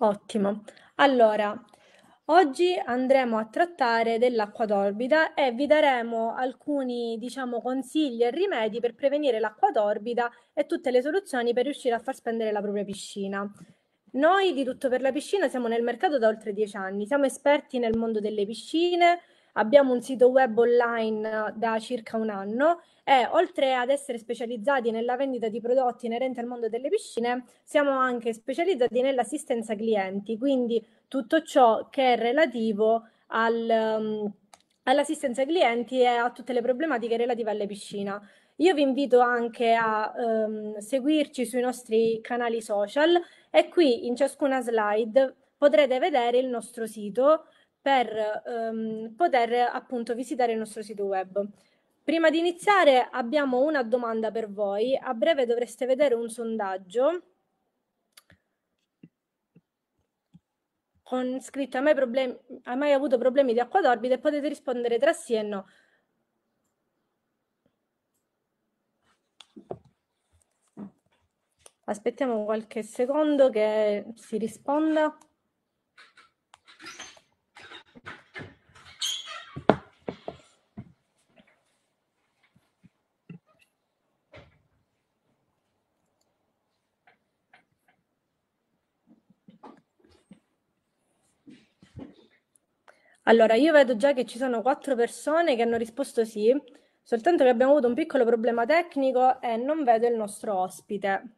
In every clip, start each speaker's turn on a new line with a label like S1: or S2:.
S1: Ottimo. Allora, oggi andremo a trattare dell'acqua torbida e vi daremo alcuni, diciamo, consigli e rimedi per prevenire l'acqua torbida e tutte le soluzioni per riuscire a far spendere la propria piscina. Noi di Tutto per la Piscina siamo nel mercato da oltre dieci anni, siamo esperti nel mondo delle piscine, Abbiamo un sito web online da circa un anno e oltre ad essere specializzati nella vendita di prodotti inerenti al mondo delle piscine, siamo anche specializzati nell'assistenza clienti, quindi tutto ciò che è relativo al, um, all'assistenza clienti e a tutte le problematiche relative alle piscine. Io vi invito anche a um, seguirci sui nostri canali social e qui in ciascuna slide potrete vedere il nostro sito per ehm, poter appunto visitare il nostro sito web. Prima di iniziare abbiamo una domanda per voi, a breve dovreste vedere un sondaggio con scritto hai mai, mai avuto problemi di acqua d'orbita e potete rispondere tra sì e no. Aspettiamo qualche secondo che si risponda. Allora, io vedo già che ci sono quattro persone che hanno risposto sì, soltanto che abbiamo avuto un piccolo problema tecnico e non vedo il nostro ospite.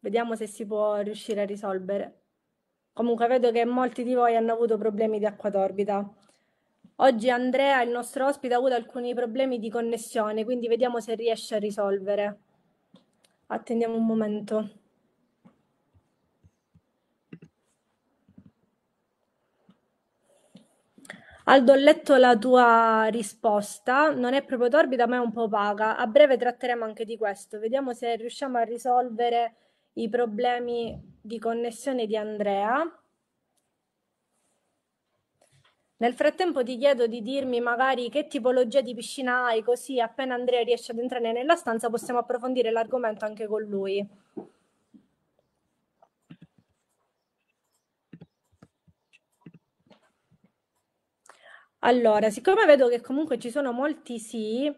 S1: Vediamo se si può riuscire a risolvere. Comunque vedo che molti di voi hanno avuto problemi di acqua torbida. Oggi Andrea, il nostro ospite, ha avuto alcuni problemi di connessione, quindi vediamo se riesce a risolvere. Attendiamo un momento. Aldo, ho letto la tua risposta, non è proprio torbida ma è un po' vaga. A breve tratteremo anche di questo, vediamo se riusciamo a risolvere i problemi di connessione di Andrea. Nel frattempo ti chiedo di dirmi magari che tipologia di piscina hai, così appena Andrea riesce ad entrare nella stanza possiamo approfondire l'argomento anche con lui. Allora, siccome vedo che comunque ci sono molti sì,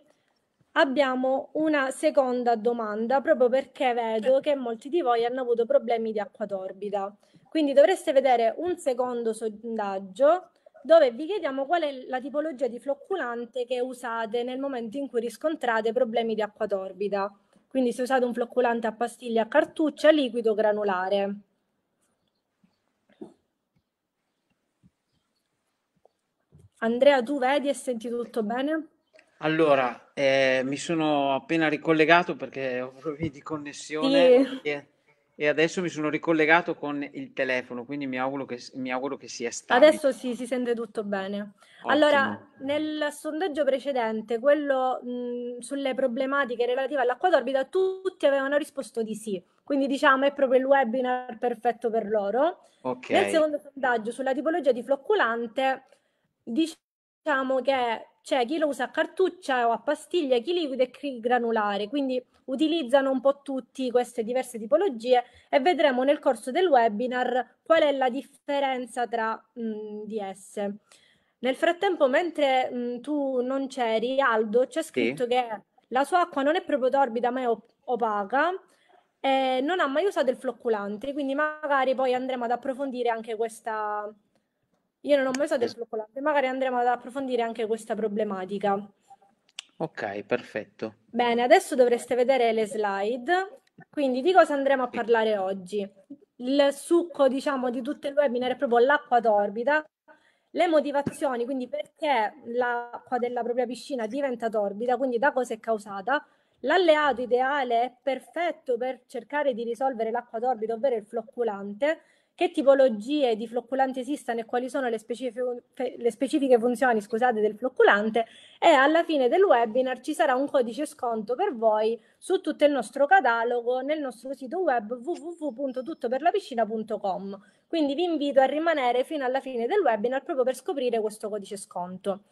S1: abbiamo una seconda domanda proprio perché vedo che molti di voi hanno avuto problemi di acqua torbida. Quindi dovreste vedere un secondo sondaggio dove vi chiediamo qual è la tipologia di flocculante che usate nel momento in cui riscontrate problemi di acqua torbida. Quindi se usate un flocculante a pastiglia, a cartuccia, liquido, granulare. Andrea, tu vedi e senti tutto bene?
S2: Allora, eh, mi sono appena ricollegato perché ho problemi di connessione sì. e, e, adesso mi sono ricollegato con il telefono, quindi mi auguro che, mi auguro che sia stato. Adesso
S1: sì, si sente tutto bene.
S2: Ottimo. Allora,
S1: nel sondaggio precedente, quello mh, sulle problematiche relative all'acqua d'orbita, tutti avevano risposto di sì, quindi diciamo è proprio il webinar perfetto per loro.
S2: Okay. Nel secondo
S1: sondaggio sulla tipologia di flocculante diciamo che c'è chi lo usa a cartuccia o a pastiglia, chi liquido e chi granulare, quindi utilizzano un po' tutti queste diverse tipologie e vedremo nel corso del webinar qual è la differenza tra mh, mm, di esse. Nel frattempo, mentre mh, mm, tu non c'eri, Aldo, c'è scritto sì. che la sua acqua non è proprio torbida ma è op opaca e non ha mai usato il flocculante, quindi magari poi andremo ad approfondire anche questa, io non ho mai usato il floccolante, magari andremo ad approfondire anche questa problematica.
S2: Ok, perfetto.
S1: Bene, adesso dovreste vedere le slide. Quindi di cosa andremo a parlare oggi? Il succo, diciamo, di tutto il webinar è proprio l'acqua torbida, le motivazioni, quindi perché l'acqua della propria piscina diventa torbida, quindi da cosa è causata, l'alleato ideale è perfetto per cercare di risolvere l'acqua torbida, ovvero il flocculante, che tipologie di flocculanti esistano e quali sono le, specif- le specifiche funzioni scusate, del flocculante e alla fine del webinar ci sarà un codice sconto per voi su tutto il nostro catalogo nel nostro sito web www.tuttoperlapiscina.com. Quindi vi invito a rimanere fino alla fine del webinar proprio per scoprire questo codice sconto.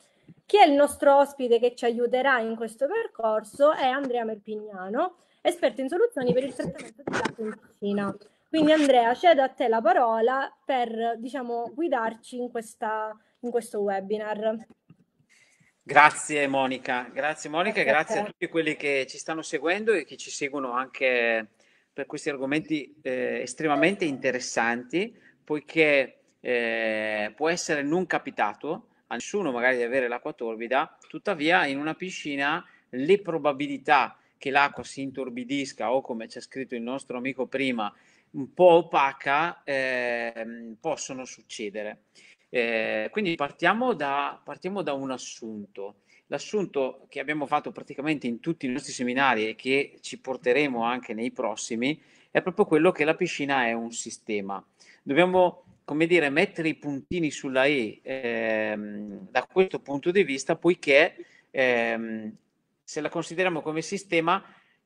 S1: Chi è il nostro ospite che ci aiuterà in questo percorso è Andrea Merpignano, esperto in soluzioni per il trattamento di latte in piscina. Quindi Andrea, cedo a te la parola per diciamo, guidarci in, questa, in questo webinar.
S2: Grazie Monica, grazie Monica, grazie, grazie a, a tutti quelli che ci stanno seguendo e che ci seguono anche per questi argomenti eh, estremamente interessanti, poiché eh, può essere non capitato a nessuno magari di avere l'acqua torbida, tuttavia in una piscina le probabilità che l'acqua si intorbidisca o come c'è scritto il nostro amico prima un po' opaca eh, possono succedere. Eh, quindi partiamo da, partiamo da, un assunto. L'assunto che abbiamo fatto praticamente in tutti i nostri seminari e che ci porteremo anche nei prossimi è proprio quello che la piscina è un sistema. Dobbiamo, come dire, mettere i puntini sulla E ehm, da questo punto di vista, poiché ehm, se la consideriamo come sistema,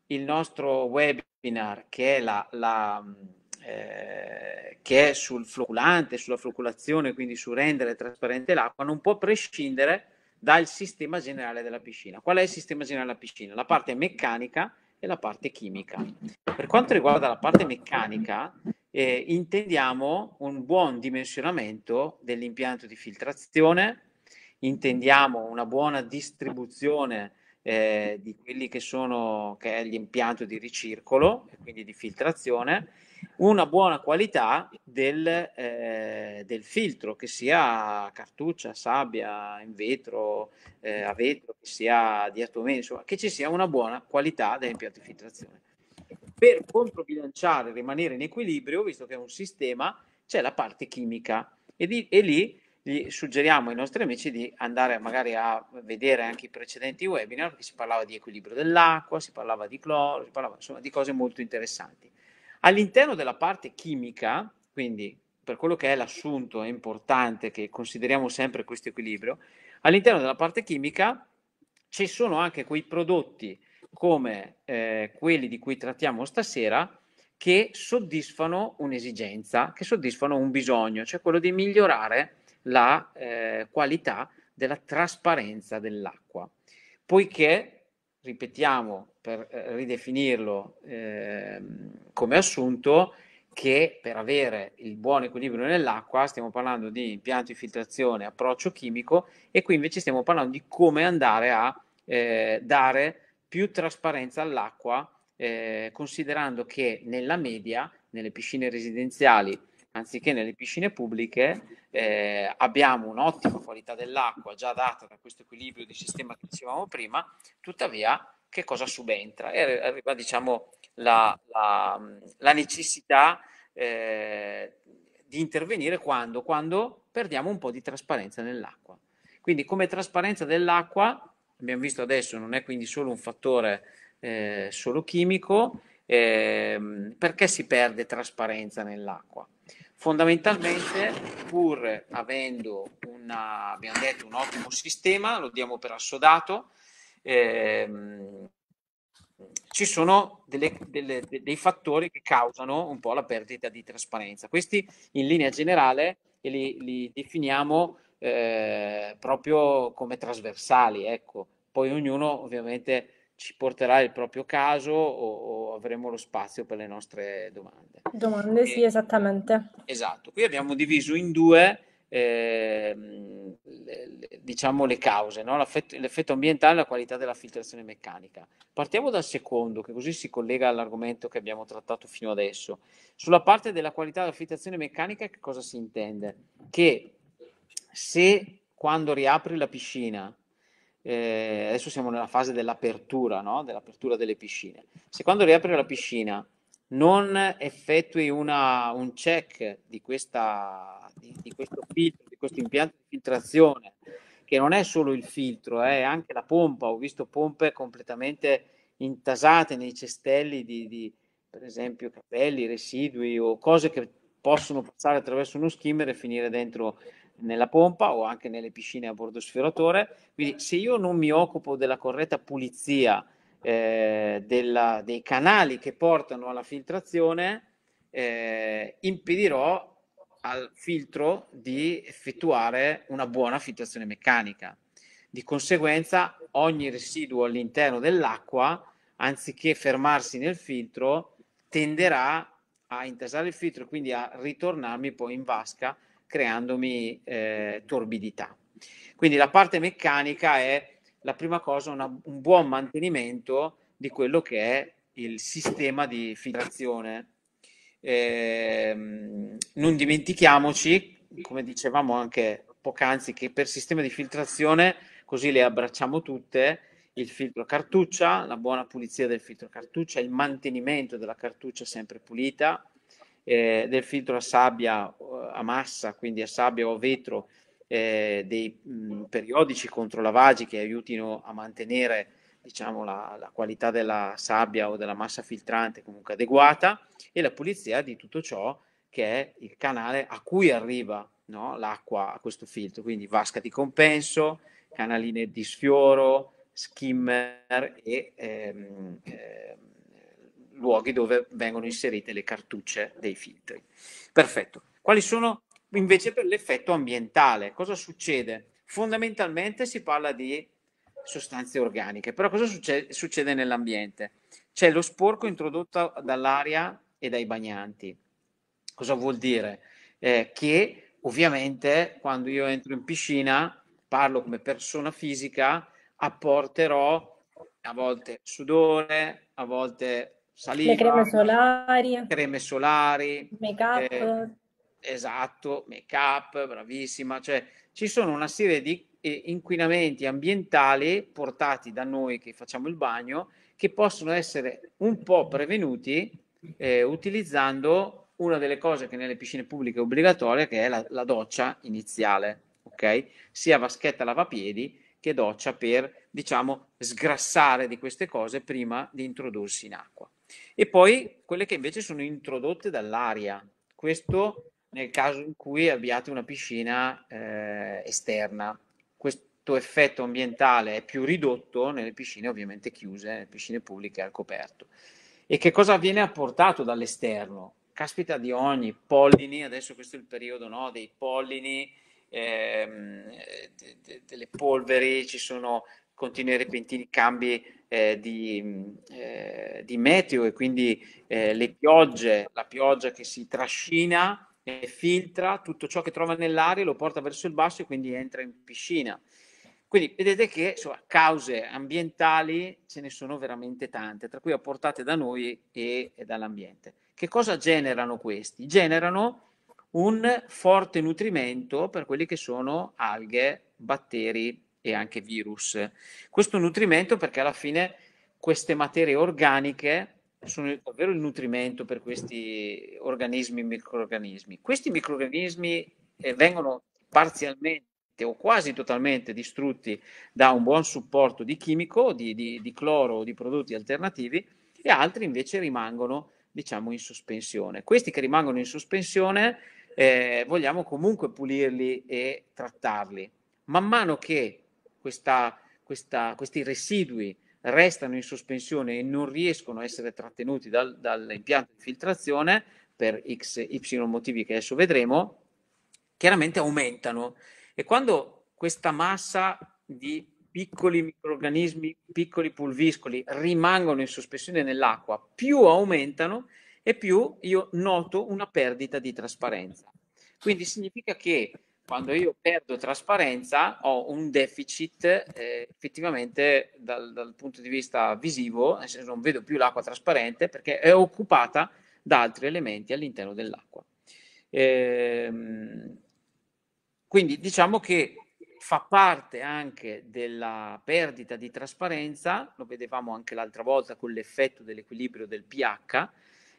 S2: il nostro web webinar che è, la, la, mm, eh, che è sul floculante, sulla floculazione, quindi su rendere trasparente l'acqua, non può prescindere dal sistema generale della piscina. Qual è il sistema generale della piscina? La parte meccanica e la parte chimica. Per quanto riguarda la parte meccanica, eh, intendiamo un buon dimensionamento dell'impianto di filtrazione, intendiamo una buona distribuzione eh, di quelli che sono che è l'impianto di ricircolo, quindi di filtrazione, una buona qualità del, eh, del filtro, che sia cartuccia, sabbia, in vetro, eh, a vetro, che sia diatomeno, insomma, che ci sia una buona qualità dell'impianto di filtrazione. Per controbilanciare, rimanere in equilibrio, visto che è un sistema, c'è la parte chimica e, di, e lì gli suggeriamo ai nostri amici di andare magari a vedere anche i precedenti webinar perché si parlava di equilibrio dell'acqua, si parlava di cloro, si parlava insomma, di cose molto interessanti. All'interno della parte chimica, quindi per quello che è l'assunto è importante che consideriamo sempre questo equilibrio, all'interno della parte chimica ci sono anche quei prodotti come eh, quelli di cui trattiamo stasera che soddisfano un'esigenza, che soddisfano un bisogno, cioè quello di migliorare la eh, qualità della trasparenza dell'acqua, poiché, ripetiamo, per eh, ridefinirlo eh, come assunto, che per avere il buon equilibrio nell'acqua stiamo parlando di impianto di filtrazione, approccio chimico e qui invece stiamo parlando di come andare a eh, dare più trasparenza all'acqua eh, considerando che nella media, nelle piscine residenziali anziché nelle piscine pubbliche, eh, abbiamo un'ottima qualità dell'acqua già data da questo equilibrio di sistema che dicevamo prima, tuttavia che cosa subentra? E arriva diciamo, la, la, la necessità eh, di intervenire quando? quando perdiamo un po' di trasparenza nell'acqua. Quindi come trasparenza dell'acqua, abbiamo visto adesso, non è quindi solo un fattore eh, solo chimico, eh, perché si perde trasparenza nell'acqua? Fondamentalmente, pur avendo una, abbiamo detto, un ottimo sistema, lo diamo per assodato, ehm, ci sono delle, delle, dei fattori che causano un po' la perdita di trasparenza. Questi in linea generale li, li definiamo eh, proprio come trasversali, ecco. Poi ognuno ovviamente ci porterà il proprio caso o, o avremo lo spazio per le nostre domande.
S1: Domande, e, sì, esattamente.
S2: Esatto, qui abbiamo diviso in due eh, le, le, diciamo le cause, no? l'effetto ambientale e la qualità della filtrazione meccanica. Partiamo dal secondo, che così si collega all'argomento che abbiamo trattato fino adesso. Sulla parte della qualità della filtrazione meccanica, che cosa si intende? Che se quando riapri la piscina eh, adesso siamo nella fase dell'apertura, no? dell'apertura delle piscine. Se quando riapri la piscina non effettui una, un check di, questa, di, di, questo filtro, di questo impianto di filtrazione, che non è solo il filtro, eh, è anche la pompa. Ho visto pompe completamente intasate nei cestelli di, di per esempio, capelli, residui o cose che possono passare attraverso uno skimmer e finire dentro nella pompa o anche nelle piscine a bordo sferatore. Quindi se io non mi occupo della corretta pulizia eh, della, dei canali che portano alla filtrazione, eh, impedirò al filtro di effettuare una buona filtrazione meccanica. Di conseguenza ogni residuo all'interno dell'acqua, anziché fermarsi nel filtro, tenderà a intasare il filtro e quindi a ritornarmi poi in vasca creandomi eh, torbidità. Quindi la parte meccanica è la prima cosa, una, un buon mantenimento di quello che è il sistema di filtrazione. Eh, non dimentichiamoci, come dicevamo anche poc'anzi, che per sistema di filtrazione, così le abbracciamo tutte, il filtro cartuccia, la buona pulizia del filtro cartuccia, il mantenimento della cartuccia sempre pulita, eh, del filtro a sabbia eh, a massa, quindi a sabbia o a vetro, eh, dei mh, mm, periodici controlavaggi che aiutino a mantenere diciamo, la, la, qualità della sabbia o della massa filtrante comunque adeguata e la pulizia di tutto ciò che è il canale a cui arriva no, l'acqua a questo filtro, quindi vasca di compenso, canaline di sfioro, skimmer e ehm, ehm, luoghi dove vengono inserite le cartucce dei filtri. Perfetto. Quali sono invece per l'effetto ambientale? Cosa succede? Fondamentalmente si parla di sostanze organiche, però cosa succede, succede nell'ambiente? C'è lo sporco introdotto dall'aria e dai bagnanti. Cosa vuol dire? Eh, che ovviamente quando io entro in piscina, parlo come persona fisica, apporterò a volte sudore, a volte saliva, le creme solari, creme solari, make up. Eh, esatto, make up, bravissima. Cioè, ci sono una serie di eh, inquinamenti ambientali portati da noi che facciamo il bagno che possono essere un po' prevenuti eh, utilizzando una delle cose che nelle piscine pubbliche è obbligatoria, che è la, la doccia iniziale, ok? Sia vaschetta lavapiedi che doccia per, diciamo, sgrassare di queste cose prima di introdursi in acqua. E poi quelle che invece sono introdotte dall'aria. Questo nel caso in cui abbiate una piscina eh, esterna. Questo effetto ambientale è più ridotto nelle piscine ovviamente chiuse, nelle piscine pubbliche al coperto. E che cosa viene apportato dall'esterno? Caspita di ogni pollini, adesso questo è il periodo no, dei pollini, ehm, de, de, delle polveri, ci sono continui e repentini cambi eh, di, mm, eh, di, meteo e quindi eh, le piogge, la pioggia che si trascina e filtra tutto ciò che trova nell'aria, lo porta verso il basso e quindi entra in piscina. Quindi vedete che insomma, cause ambientali ce ne sono veramente tante, tra cui apportate da noi e, e dall'ambiente. Che cosa generano questi? Generano un forte nutrimento per quelli che sono alghe, batteri, e anche virus. Questo nutrimento perché alla fine queste materie organiche sono davvero il nutrimento per questi organismi e microorganismi. Questi microorganismi eh, vengono parzialmente o quasi totalmente distrutti da un buon supporto di chimico, di, di, di cloro o di prodotti alternativi e altri invece rimangono diciamo in sospensione. Questi che rimangono in sospensione eh, vogliamo comunque pulirli e trattarli. Man mano che questa, questa, questi residui restano in sospensione e non riescono a essere trattenuti dal, dall'impianto di filtrazione per x, y motivi che adesso vedremo, chiaramente aumentano. E quando questa massa di piccoli microrganismi, piccoli pulviscoli rimangono in sospensione nell'acqua, più aumentano e più io noto una perdita di trasparenza. Quindi significa che quando io perdo trasparenza ho un deficit eh, effettivamente dal, dal, punto di vista visivo, nel senso non vedo più l'acqua trasparente perché è occupata da altri elementi all'interno dell'acqua. Ehm, quindi diciamo che fa parte anche della perdita di trasparenza, lo vedevamo anche l'altra volta con l'effetto dell'equilibrio del pH,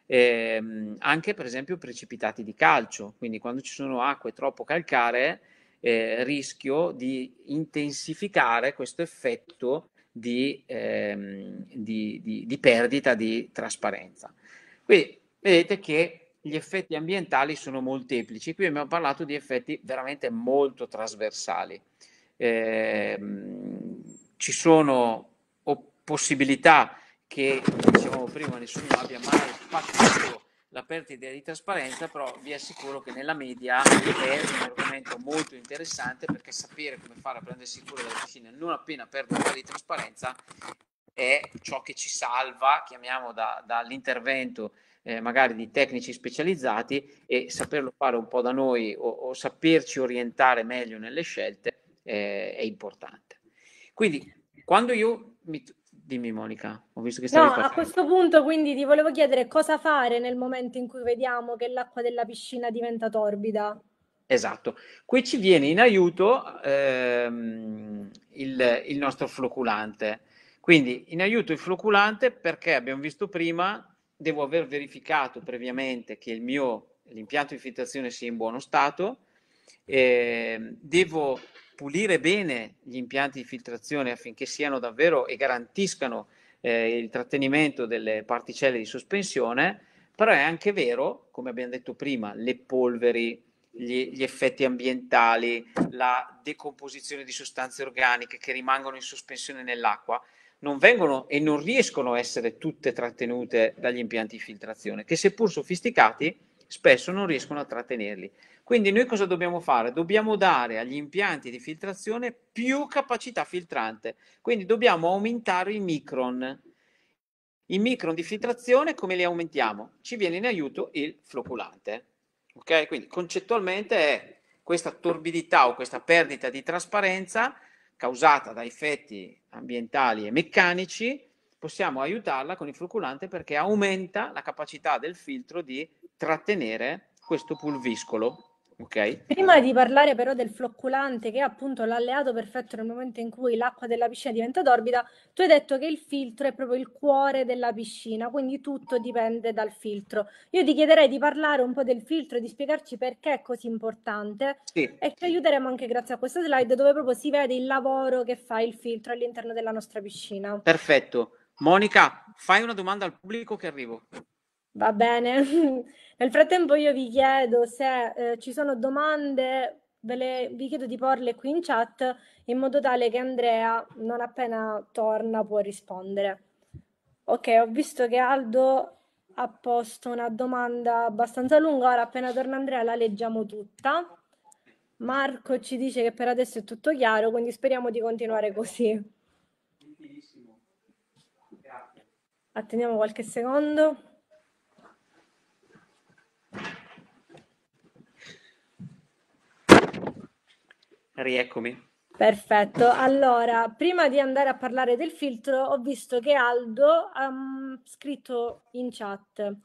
S2: eh, anche per esempio precipitati di calcio, quindi quando ci sono acque troppo calcaree eh, rischio di intensificare questo effetto di, ehm, di, di, di perdita di trasparenza. Quindi vedete che gli effetti ambientali sono molteplici, qui abbiamo parlato di effetti veramente molto trasversali. Eh, ci sono possibilità che dicevo prima, nessuno abbia mai fatto la perdita di trasparenza, però vi assicuro che nella media è un argomento molto interessante perché sapere come fare a prendersi cura delle piscine non appena perdo un po' di trasparenza è ciò che ci salva, chiamiamo da, dall'intervento eh, magari di tecnici specializzati e saperlo fare un po' da noi o, o saperci orientare meglio nelle scelte eh, è importante. Quindi quando io mi, Dimmi Monica, ho visto che stavi No, a questo
S1: punto quindi ti volevo chiedere cosa fare nel momento in cui vediamo che l'acqua della piscina diventa torbida.
S2: Esatto, qui ci viene in aiuto ehm, il, il, nostro floculante. Quindi in aiuto il floculante perché abbiamo visto prima, devo aver verificato previamente che il mio, l'impianto di filtrazione sia in buono stato, eh, devo pulire bene gli impianti di filtrazione affinché siano davvero e garantiscano eh, il trattenimento delle particelle di sospensione, però è anche vero, come abbiamo detto prima, le polveri, gli, gli, effetti ambientali, la decomposizione di sostanze organiche che rimangono in sospensione nell'acqua, non vengono e non riescono a essere tutte trattenute dagli impianti di filtrazione, che seppur sofisticati, spesso non riescono a trattenerli. Quindi noi cosa dobbiamo fare? Dobbiamo dare agli impianti di filtrazione più capacità filtrante, quindi dobbiamo aumentare i micron. I micron di filtrazione come li aumentiamo? Ci viene in aiuto il floculante. Ok? Quindi concettualmente è questa torbidità o questa perdita di trasparenza causata da effetti ambientali e meccanici possiamo aiutarla con il fruculante perché aumenta la capacità del filtro di trattenere questo pulviscolo. Okay.
S1: Prima di parlare però del flocculante, che è appunto l'alleato perfetto nel momento in cui l'acqua della piscina diventa torbida, tu hai detto che il filtro è proprio il cuore della piscina, quindi tutto dipende dal filtro. Io ti chiederei di parlare un po' del filtro e di spiegarci perché è così importante sì. e ci aiuteremo anche grazie a questa slide dove proprio si vede il lavoro che fa il filtro all'interno della nostra piscina.
S2: Perfetto. Monica, fai una domanda al pubblico che arrivo.
S1: Va bene. Nel frattempo io vi chiedo se eh, ci sono domande, ve le, vi chiedo di porle qui in chat in modo tale che Andrea, non appena torna, può rispondere. Ok, ho visto che Aldo ha posto una domanda abbastanza lunga, ora appena torna Andrea la leggiamo tutta. Marco ci dice che per adesso è tutto chiaro, quindi speriamo di continuare così. Grazie. Atteniamo qualche secondo.
S2: Rieccomi.
S1: Perfetto, allora prima di andare a parlare del filtro ho visto che Aldo ha um, scritto in chat,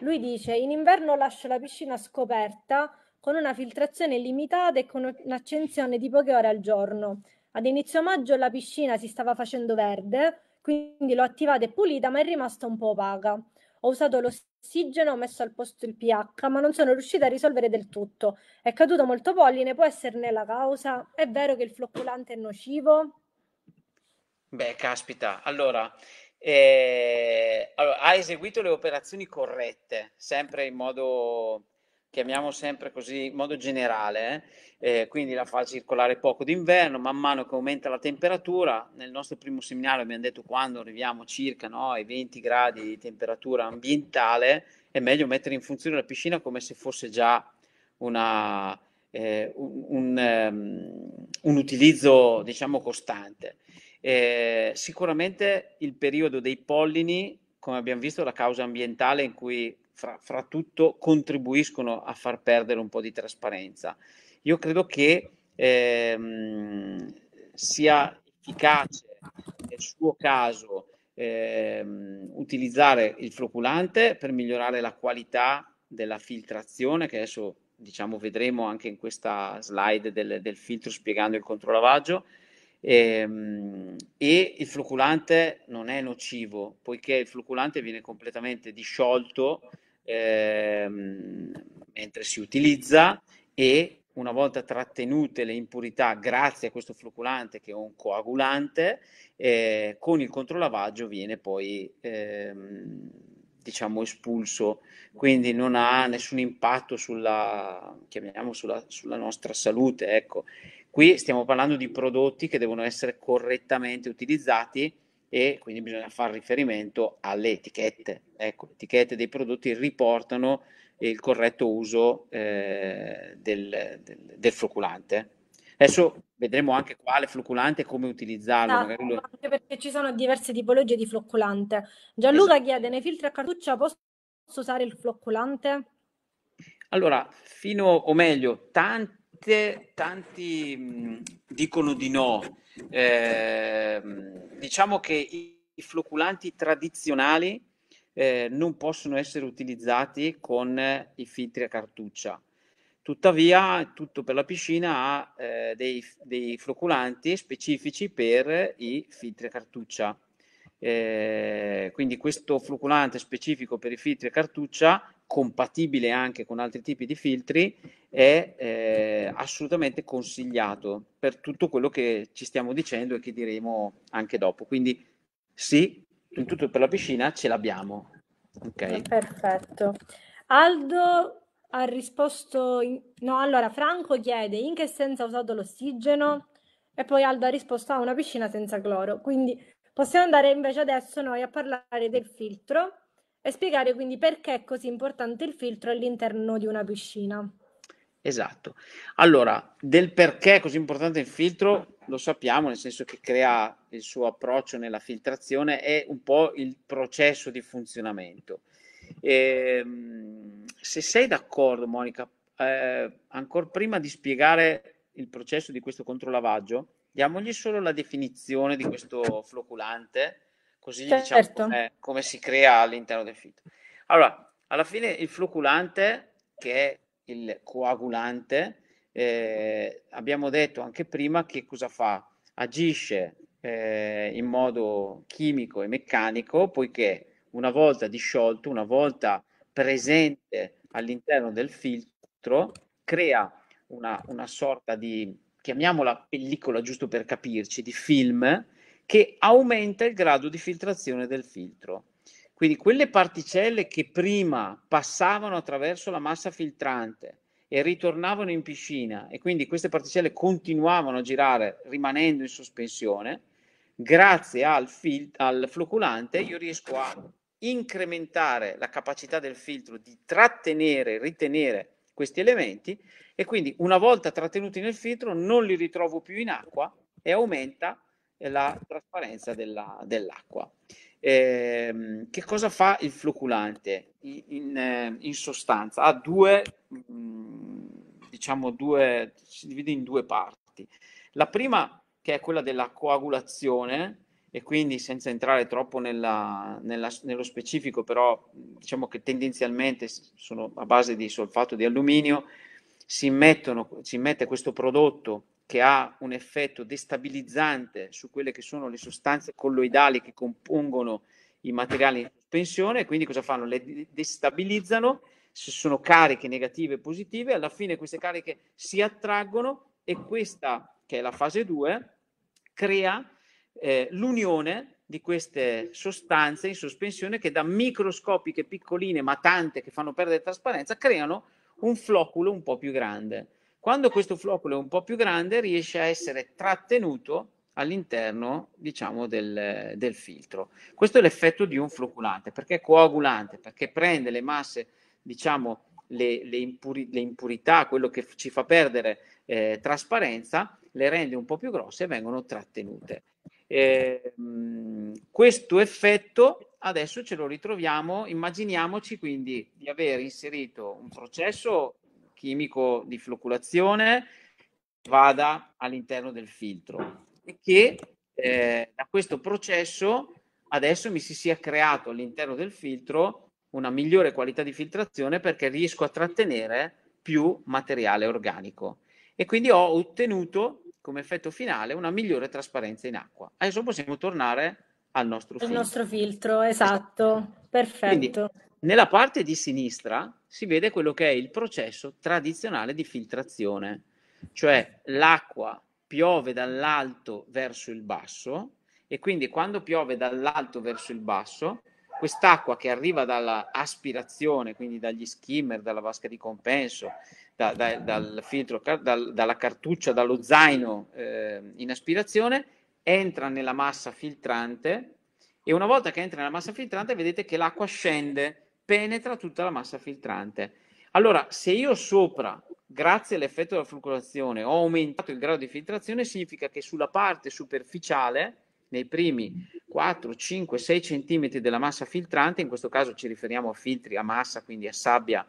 S1: lui dice in inverno lascio la piscina scoperta con una filtrazione limitata e con un'accensione di poche ore al giorno. Ad inizio maggio la piscina si stava facendo verde, quindi l'ho attivata e pulita, ma è rimasta un po' opaca. Ho usato l'ossigeno, ho messo al posto il pH, ma non sono riuscita a risolvere del tutto. È caduto molto polline, può esserne la causa? È vero che il flocculante è nocivo?
S2: Beh, caspita, allora, eh, allora ha eseguito le operazioni corrette, sempre in modo chiamiamo sempre così in modo generale, eh, eh, quindi la fa circolare poco d'inverno, man mano che aumenta la temperatura, nel nostro primo seminario abbiamo detto quando arriviamo circa no, ai 20 gradi di temperatura ambientale è meglio mettere in funzione la piscina come se fosse già una, eh, un, un, um, un, utilizzo diciamo costante. Eh, sicuramente il periodo dei pollini, come abbiamo visto, la causa ambientale in cui fra, fra tutto contribuiscono a far perdere un po' di trasparenza. Io credo che ehm, sia efficace nel suo caso ehm, utilizzare il floculante per migliorare la qualità della filtrazione che adesso diciamo vedremo anche in questa slide del, del filtro spiegando il controlavaggio e, ehm, e, il floculante non è nocivo poiché il floculante viene completamente disciolto eh, mentre si utilizza e una volta trattenute le impurità grazie a questo flocculante che è un coagulante, eh, con il controlavaggio viene poi ehm, diciamo espulso, quindi non ha nessun impatto sulla, sulla, sulla nostra salute. Ecco. Qui stiamo parlando di prodotti che devono essere correttamente utilizzati e quindi bisogna fare riferimento alle etichette. Ecco, le etichette dei prodotti riportano il corretto uso eh, del, del, del floculante. Adesso vedremo anche quale flocculante e come utilizzarlo. Esatto, lo...
S1: Anche perché ci sono diverse tipologie di flocculante. Gianluca esatto. chiede, nei filtri a cartuccia posso usare il
S2: flocculante? Allora, fino, o meglio, tanti tante, tanti mh, dicono di no. Eh, diciamo che i, i floculanti tradizionali eh, non possono essere utilizzati con eh, i filtri a cartuccia. Tuttavia, tutto per la piscina ha eh, dei, dei, floculanti specifici per i filtri a cartuccia. Eh, quindi questo floculante specifico per i filtri a cartuccia compatibile anche con altri tipi di filtri, è eh, assolutamente consigliato per tutto quello che ci stiamo dicendo e che diremo anche dopo. Quindi sì, in tutto per la piscina ce l'abbiamo. Okay.
S1: Perfetto. Aldo ha risposto, in... no, allora Franco chiede in che senso ha usato l'ossigeno e poi Aldo ha risposto a una piscina senza cloro. Quindi possiamo andare invece adesso noi a parlare del filtro e spiegare quindi perché è così importante il filtro all'interno di una piscina.
S2: Esatto. Allora, del perché è così importante il filtro lo sappiamo, nel senso che crea il suo approccio nella filtrazione è un po' il processo di funzionamento. E, ehm, se sei d'accordo, Monica, eh, ancora prima di spiegare il processo di questo controlavaggio, diamogli solo la definizione di questo floculante Così certo. diciamo come, come si crea all'interno del filtro. Allora, alla fine il floculante, che è il coagulante, eh, abbiamo detto anche prima che cosa fa? Agisce eh, in modo chimico e meccanico, poiché una volta disciolto, una volta presente all'interno del filtro, crea una, una sorta di, chiamiamola pellicola giusto per capirci, di film che aumenta il grado di filtrazione del filtro. Quindi quelle particelle che prima passavano attraverso la massa filtrante e ritornavano in piscina e quindi queste particelle continuavano a girare rimanendo in sospensione, grazie al, fil- al floculante io riesco a incrementare la capacità del filtro di trattenere, ritenere questi elementi e quindi una volta trattenuti nel filtro non li ritrovo più in acqua e aumenta la trasparenza della, dell'acqua. Eh, che cosa fa il floculante? In, in, eh, in sostanza ha due, mm, diciamo due, si divide in due parti. La prima che è quella della coagulazione, e quindi senza entrare troppo nella, nella, nello specifico, però diciamo che tendenzialmente sono a base di solfato di alluminio, si, mettono, si mette questo prodotto che ha un effetto destabilizzante su quelle che sono le sostanze colloidali che compongono i materiali in sospensione, quindi cosa fanno? Le destabilizzano, se sono cariche negative e positive, alla fine queste cariche si attraggono e questa, che è la fase 2, crea eh, l'unione di queste sostanze in sospensione che da microscopiche piccoline ma tante che fanno perdere trasparenza creano un flocculo un po' più grande. Quando questo flocolo è un po' più grande riesce a essere trattenuto all'interno diciamo del, del filtro. Questo è l'effetto di un floculante, perché è coagulante, perché prende le masse, diciamo le, le, impuri, le impurità, quello che ci fa perdere eh, trasparenza, le rende un po' più grosse e vengono trattenute. Eh, questo effetto adesso ce lo ritroviamo, immaginiamoci quindi di aver inserito un processo chimico di flocculazione vada all'interno del filtro e che eh, da questo processo adesso mi si sia creato all'interno del filtro una migliore qualità di filtrazione perché riesco a trattenere più materiale organico e quindi ho ottenuto come effetto finale una migliore trasparenza in acqua. Adesso possiamo tornare al nostro Il filtro. Il nostro
S1: filtro, esatto, perfetto. Quindi,
S2: nella parte di sinistra si vede quello che è il processo tradizionale di filtrazione, cioè l'acqua piove dall'alto verso il basso e quindi quando piove dall'alto verso il basso, quest'acqua che arriva dall'aspirazione, quindi dagli skimmer, dalla vasca di compenso, da, da, dal filtro, dal, dalla cartuccia, dallo zaino eh, in aspirazione, entra nella massa filtrante e una volta che entra nella massa filtrante vedete che l'acqua scende penetra tutta la massa filtrante. Allora, se io sopra, grazie all'effetto della fluculazione, ho aumentato il grado di filtrazione, significa che sulla parte superficiale, nei primi 4, 5, 6 cm della massa filtrante, in questo caso ci riferiamo a filtri a massa, quindi a sabbia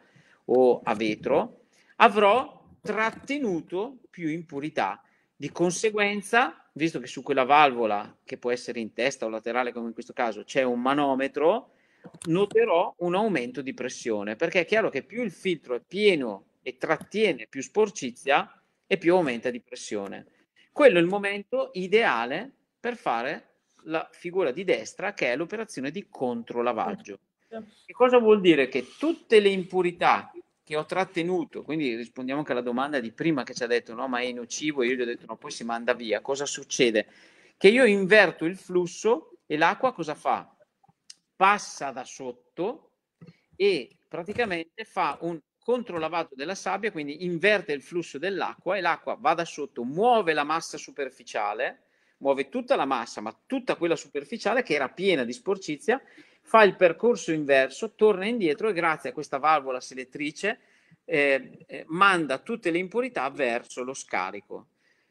S2: o a vetro, avrò trattenuto più impurità. Di conseguenza, visto che su quella valvola, che può essere in testa o laterale come in questo caso, c'è un manometro, noterò un aumento di pressione, perché è chiaro che più il filtro è pieno e trattiene più sporcizia e più aumenta di pressione. Quello è il momento ideale per fare la figura di destra che è l'operazione di controlavaggio. Che cosa vuol dire? Che tutte le impurità che ho trattenuto, quindi rispondiamo anche alla domanda di prima che ci ha detto no ma è nocivo, io gli ho detto no poi si manda via, cosa succede? Che io inverto il flusso e l'acqua cosa fa? passa da sotto e praticamente fa un controlavato della sabbia, quindi inverte il flusso dell'acqua e l'acqua va da sotto, muove la massa superficiale, muove tutta la massa, ma tutta quella superficiale che era piena di sporcizia, fa il percorso inverso, torna indietro e grazie a questa valvola selettrice eh, eh manda tutte le impurità verso lo scarico.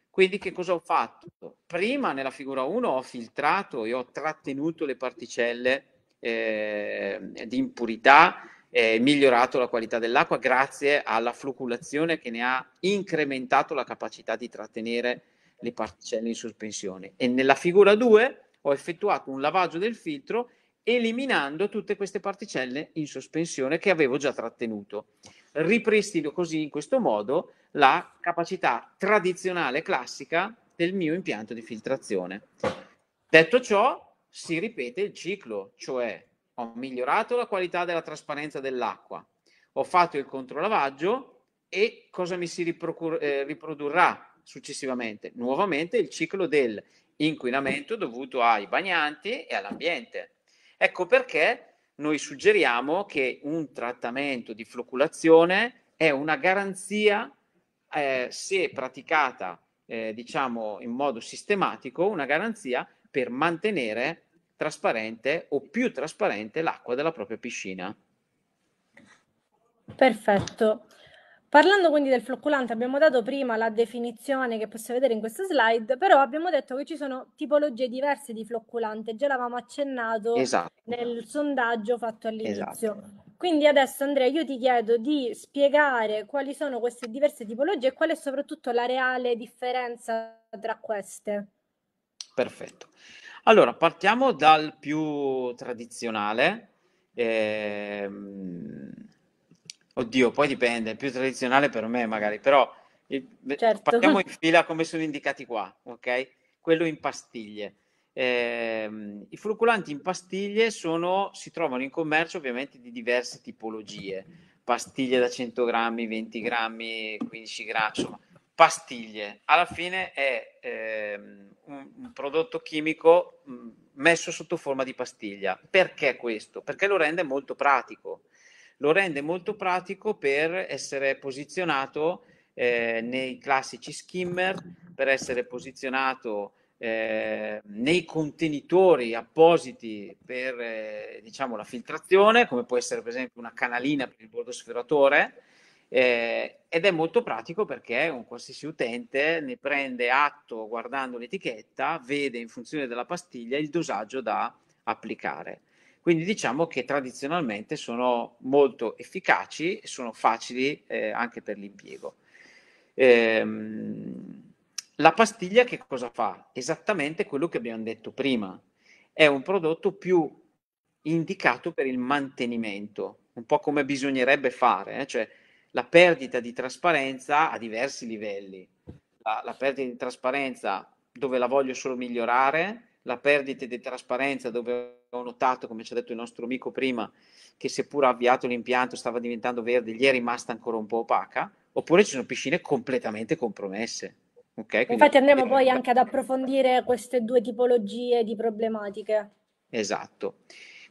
S2: Quindi che cosa ho fatto? Prima nella figura 1 ho filtrato e ho trattenuto le particelle eh, di impurità, eh, migliorato la qualità dell'acqua grazie alla fluculazione che ne ha incrementato la capacità di trattenere le particelle in sospensione. E nella figura 2 ho effettuato un lavaggio del filtro eliminando tutte queste particelle in sospensione che avevo già trattenuto. Ripristino così in questo modo la capacità tradizionale classica del mio impianto di filtrazione. Detto ciò, si ripete il ciclo, cioè ho migliorato la qualità della trasparenza dell'acqua, ho fatto il controlavaggio e cosa mi si ripro- eh, riprodurrà successivamente? Nuovamente il ciclo del inquinamento dovuto ai bagnanti e all'ambiente. Ecco perché noi suggeriamo che un trattamento di floculazione è una garanzia, eh, se praticata eh, diciamo in modo sistematico, una garanzia per mantenere trasparente o più trasparente l'acqua della propria piscina.
S1: Perfetto. Parlando quindi del flocculante, abbiamo dato prima la definizione che possiamo vedere in questa slide, però abbiamo detto che ci sono tipologie diverse di flocculante, già l'avevamo accennato esatto. nel sondaggio fatto all'inizio. Esatto. Quindi adesso Andrea io ti chiedo di spiegare quali sono queste diverse tipologie e qual è soprattutto la reale differenza tra queste.
S2: Perfetto. Allora, partiamo dal più tradizionale. Ehm... Oddio, poi dipende, il più tradizionale per me magari, però certo. partiamo in fila come sono indicati qua, ok? Quello in pastiglie. Ehm, I floccolanti in pastiglie sono, si trovano in commercio ovviamente di diverse tipologie, pastiglie da 100 grammi, 20 grammi, 15 grammi, insomma, pastiglie. Alla fine è ehm, un, un, prodotto chimico mm, messo sotto forma di pastiglia. Perché questo? Perché lo rende molto pratico. Lo rende molto pratico per essere posizionato eh, nei classici skimmer, per essere posizionato eh, nei contenitori appositi per eh, diciamo, la filtrazione, come può essere per esempio una canalina per il bordo sferatore eh, ed è molto pratico perché un qualsiasi utente ne prende atto guardando l'etichetta, vede in funzione della pastiglia il dosaggio da applicare. Quindi diciamo che tradizionalmente sono molto efficaci e sono facili eh, anche per l'impiego. Ehm, la pastiglia che cosa fa? Esattamente quello che abbiamo detto prima. È un prodotto più indicato per il mantenimento, un po' come bisognerebbe fare, eh? cioè la perdita di trasparenza a diversi livelli. La, la perdita di trasparenza dove la voglio solo migliorare, la perdita di trasparenza dove ho notato, come ci ha detto il nostro amico prima, che seppur ha avviato l'impianto stava diventando verde, gli è rimasta ancora un po' opaca, oppure ci sono piscine completamente compromesse. Okay, Infatti andremo poi anche
S1: ad approfondire queste due tipologie di problematiche.
S2: Esatto.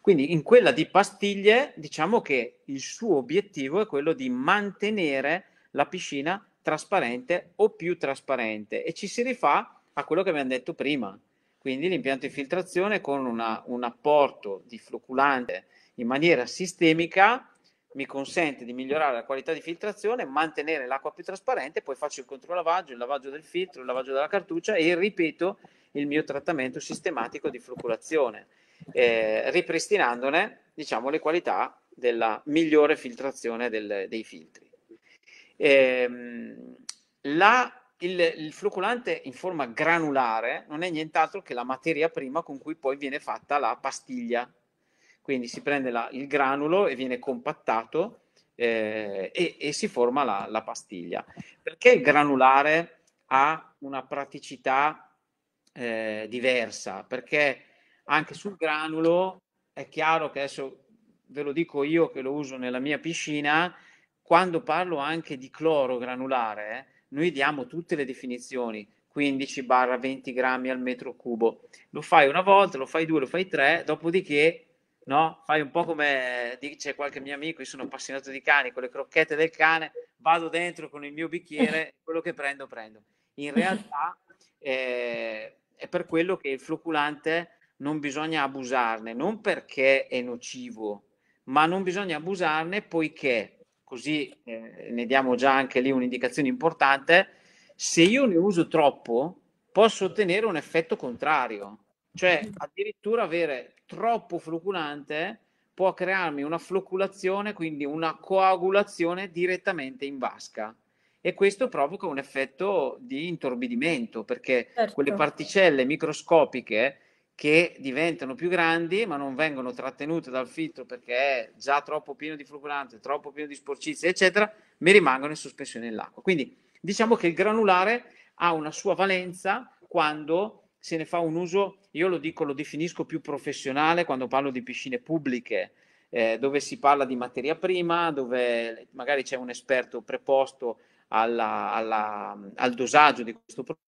S2: Quindi in quella di pastiglie diciamo che il suo obiettivo è quello di mantenere la piscina trasparente o più trasparente e ci si rifà a quello che abbiamo detto prima. Quindi l'impianto di filtrazione con una, un apporto di floculante in maniera sistemica mi consente di migliorare la qualità di filtrazione, mantenere l'acqua più trasparente, poi faccio il controlavaggio, il lavaggio del filtro, il lavaggio della cartuccia e ripeto il mio trattamento sistematico di floculazione eh, ripristinandone diciamo, le qualità della migliore filtrazione del, dei filtri. Ehm, la, il, il floculante in forma granulare non è nient'altro che la materia prima con cui poi viene fatta la pastiglia. Quindi si prende la, il granulo e viene compattato eh, e, e, si forma la, la, pastiglia. Perché il granulare ha una praticità eh, diversa? Perché anche sul granulo è chiaro che adesso ve lo dico io che lo uso nella mia piscina, quando parlo anche di cloro granulare, noi diamo tutte le definizioni, 15-20 barra grammi al metro cubo. Lo fai una volta, lo fai due, lo fai tre, dopodiché no, fai un po' come dice qualche mio amico, io sono appassionato di cani, con le crocchette del cane, vado dentro con il mio bicchiere, quello che prendo prendo. In realtà eh, è per quello che il floculante non bisogna abusarne, non perché è nocivo, ma non bisogna abusarne poiché, così eh, ne diamo già anche lì un'indicazione importante, se io ne uso troppo posso ottenere un effetto contrario, cioè mm. addirittura avere troppo floculante può crearmi una flocculazione, quindi una coagulazione direttamente in vasca. E questo provoca un effetto di intorbidimento, perché certo. quelle particelle microscopiche che diventano più grandi ma non vengono trattenute dal filtro perché è già troppo pieno di frugrante, troppo pieno di sporcizie, eccetera, mi rimangono in sospensione nell'acqua. Quindi diciamo che il granulare ha una sua valenza quando se ne fa un uso, io lo dico, lo definisco più professionale quando parlo di piscine pubbliche, eh, dove si parla di materia prima, dove magari c'è un esperto preposto alla, alla, al dosaggio di questo prodotto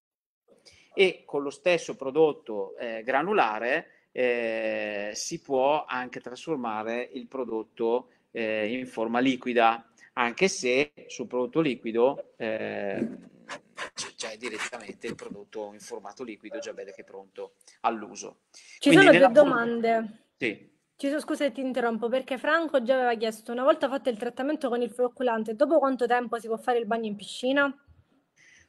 S2: e con lo stesso prodotto eh, granulare eh, si può anche trasformare il prodotto eh, in forma liquida, anche se sul prodotto liquido eh, c'è già direttamente il prodotto in formato liquido già bene che è pronto all'uso. Ci Quindi sono due
S1: domande. Sì. Ci sono, scusa se ti interrompo, perché Franco già aveva chiesto, una volta fatto il trattamento con il flocculante, dopo quanto tempo si può fare il bagno in piscina?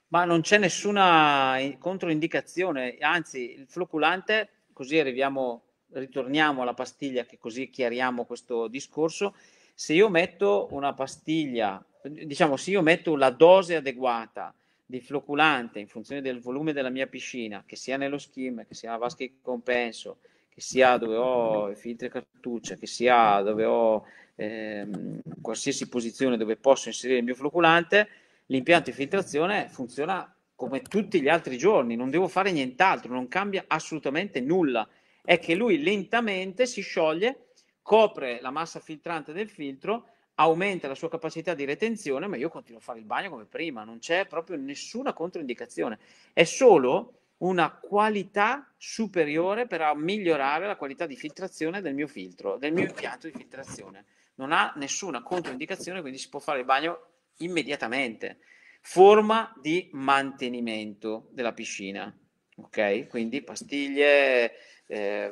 S2: Ma non c'è nessuna controindicazione, anzi il floculante, così arriviamo, ritorniamo alla pastiglia che così chiariamo questo discorso, se io metto una pastiglia, diciamo se io metto la dose adeguata di floculante in funzione del volume della mia piscina, che sia nello schim, che sia a vasca di compenso, che sia dove ho i filtri e cartucce, che sia dove ho ehm, qualsiasi posizione dove posso inserire il mio floculante, l'impianto di filtrazione funziona come tutti gli altri giorni, non devo fare nient'altro, non cambia assolutamente nulla. È che lui lentamente si scioglie, copre la massa filtrante del filtro, aumenta la sua capacità di retenzione, ma io continuo a fare il bagno come prima, non c'è proprio nessuna controindicazione. È solo una qualità superiore per migliorare la qualità di filtrazione del mio filtro, del mio impianto di filtrazione. Non ha nessuna controindicazione, quindi si può fare il bagno immediatamente. Forma di mantenimento della piscina, ok? Quindi pastiglie, eh,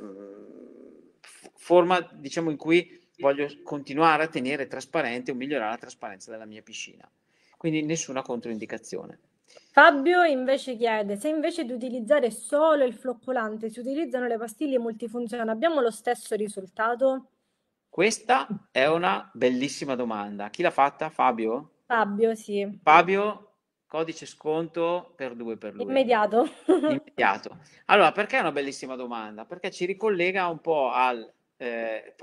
S2: forma diciamo in cui voglio continuare a tenere trasparente o migliorare la trasparenza della mia piscina. Quindi nessuna controindicazione.
S1: Fabio invece chiede se invece di utilizzare solo il floccolante si utilizzano le pastiglie multifunzione, abbiamo lo stesso risultato?
S2: Questa è una bellissima domanda. Chi l'ha fatta? Fabio?
S1: Fabio, sì.
S2: Fabio, codice sconto per due per lui.
S1: Immediato.
S2: Immediato. Allora, perché è una bellissima domanda? Perché ci ricollega un po' al... Eh,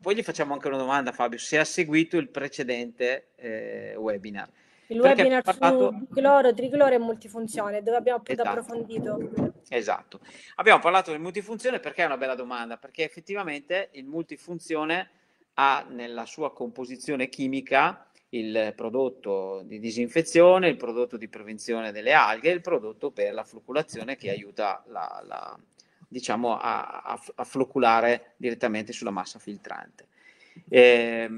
S2: poi gli facciamo anche una domanda, Fabio, se ha seguito il precedente eh, webinar. Il perché webinar parlato...
S1: su cloro, tricloro e multifunzione, dove abbiamo appunto esatto. approfondito.
S2: Esatto. Abbiamo parlato del multifunzione perché è una bella domanda, perché effettivamente il multifunzione ha nella sua composizione chimica il prodotto di disinfezione, il prodotto di prevenzione delle alghe e il prodotto per la flocculazione che aiuta la, la, diciamo a, a, a, flocculare direttamente sulla massa filtrante. Eh,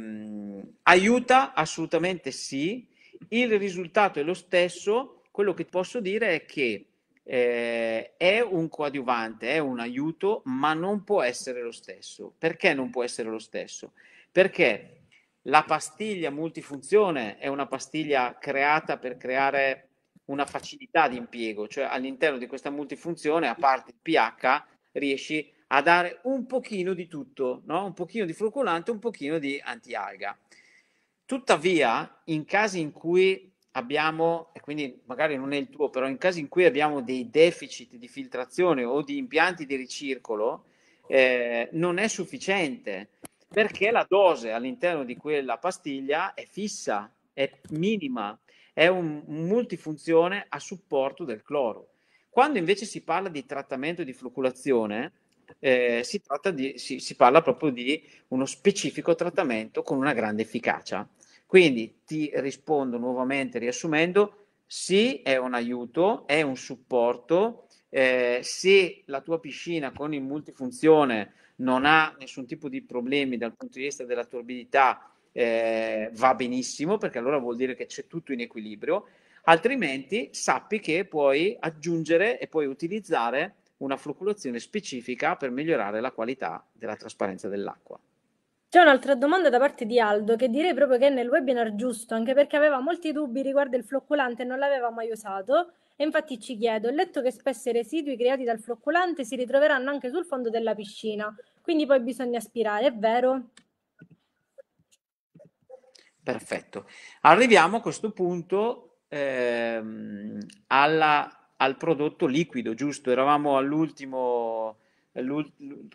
S2: aiuta assolutamente sì, il risultato è lo stesso, quello che posso dire è che eh, è un coadiuvante, è un aiuto, ma non può essere lo stesso. Perché non può essere lo stesso? Perché la pastiglia multifunzione è una pastiglia creata per creare una facilità di impiego, cioè all'interno di questa multifunzione, a parte il pH, riesci a dare un pochino di tutto, no? un pochino di frucolante, un pochino di antialga. Tuttavia, in casi in cui abbiamo, e quindi magari non è il tuo, però in casi in cui abbiamo dei deficit di filtrazione o di impianti di ricircolo, eh, non è sufficiente perché la dose all'interno di quella pastiglia è fissa, è minima, è un multifunzione a supporto del cloro. Quando invece si parla di trattamento di flocculazione, eh, si, di, si, si, parla proprio di uno specifico trattamento con una grande efficacia. Quindi ti rispondo nuovamente riassumendo, sì è un aiuto, è un supporto, eh, se la tua piscina con il multifunzione non ha nessun tipo di problemi dal punto di vista della torbidità, eh, va benissimo perché allora vuol dire che c'è tutto in equilibrio, altrimenti sappi che puoi aggiungere e puoi utilizzare una flocculazione specifica per migliorare la qualità della trasparenza dell'acqua.
S1: C'è un'altra domanda da parte di Aldo che direi proprio che è nel webinar giusto, anche perché aveva molti dubbi riguardo il flocculante e non l'aveva mai usato. E infatti ci chiedo, ho letto che spesso i residui creati dal flocculante si ritroveranno anche sul fondo della piscina. Quindi poi bisogna aspirare, è vero?
S2: Perfetto. Arriviamo a questo punto ehm, alla, al prodotto liquido, giusto? Eravamo all'ultimo,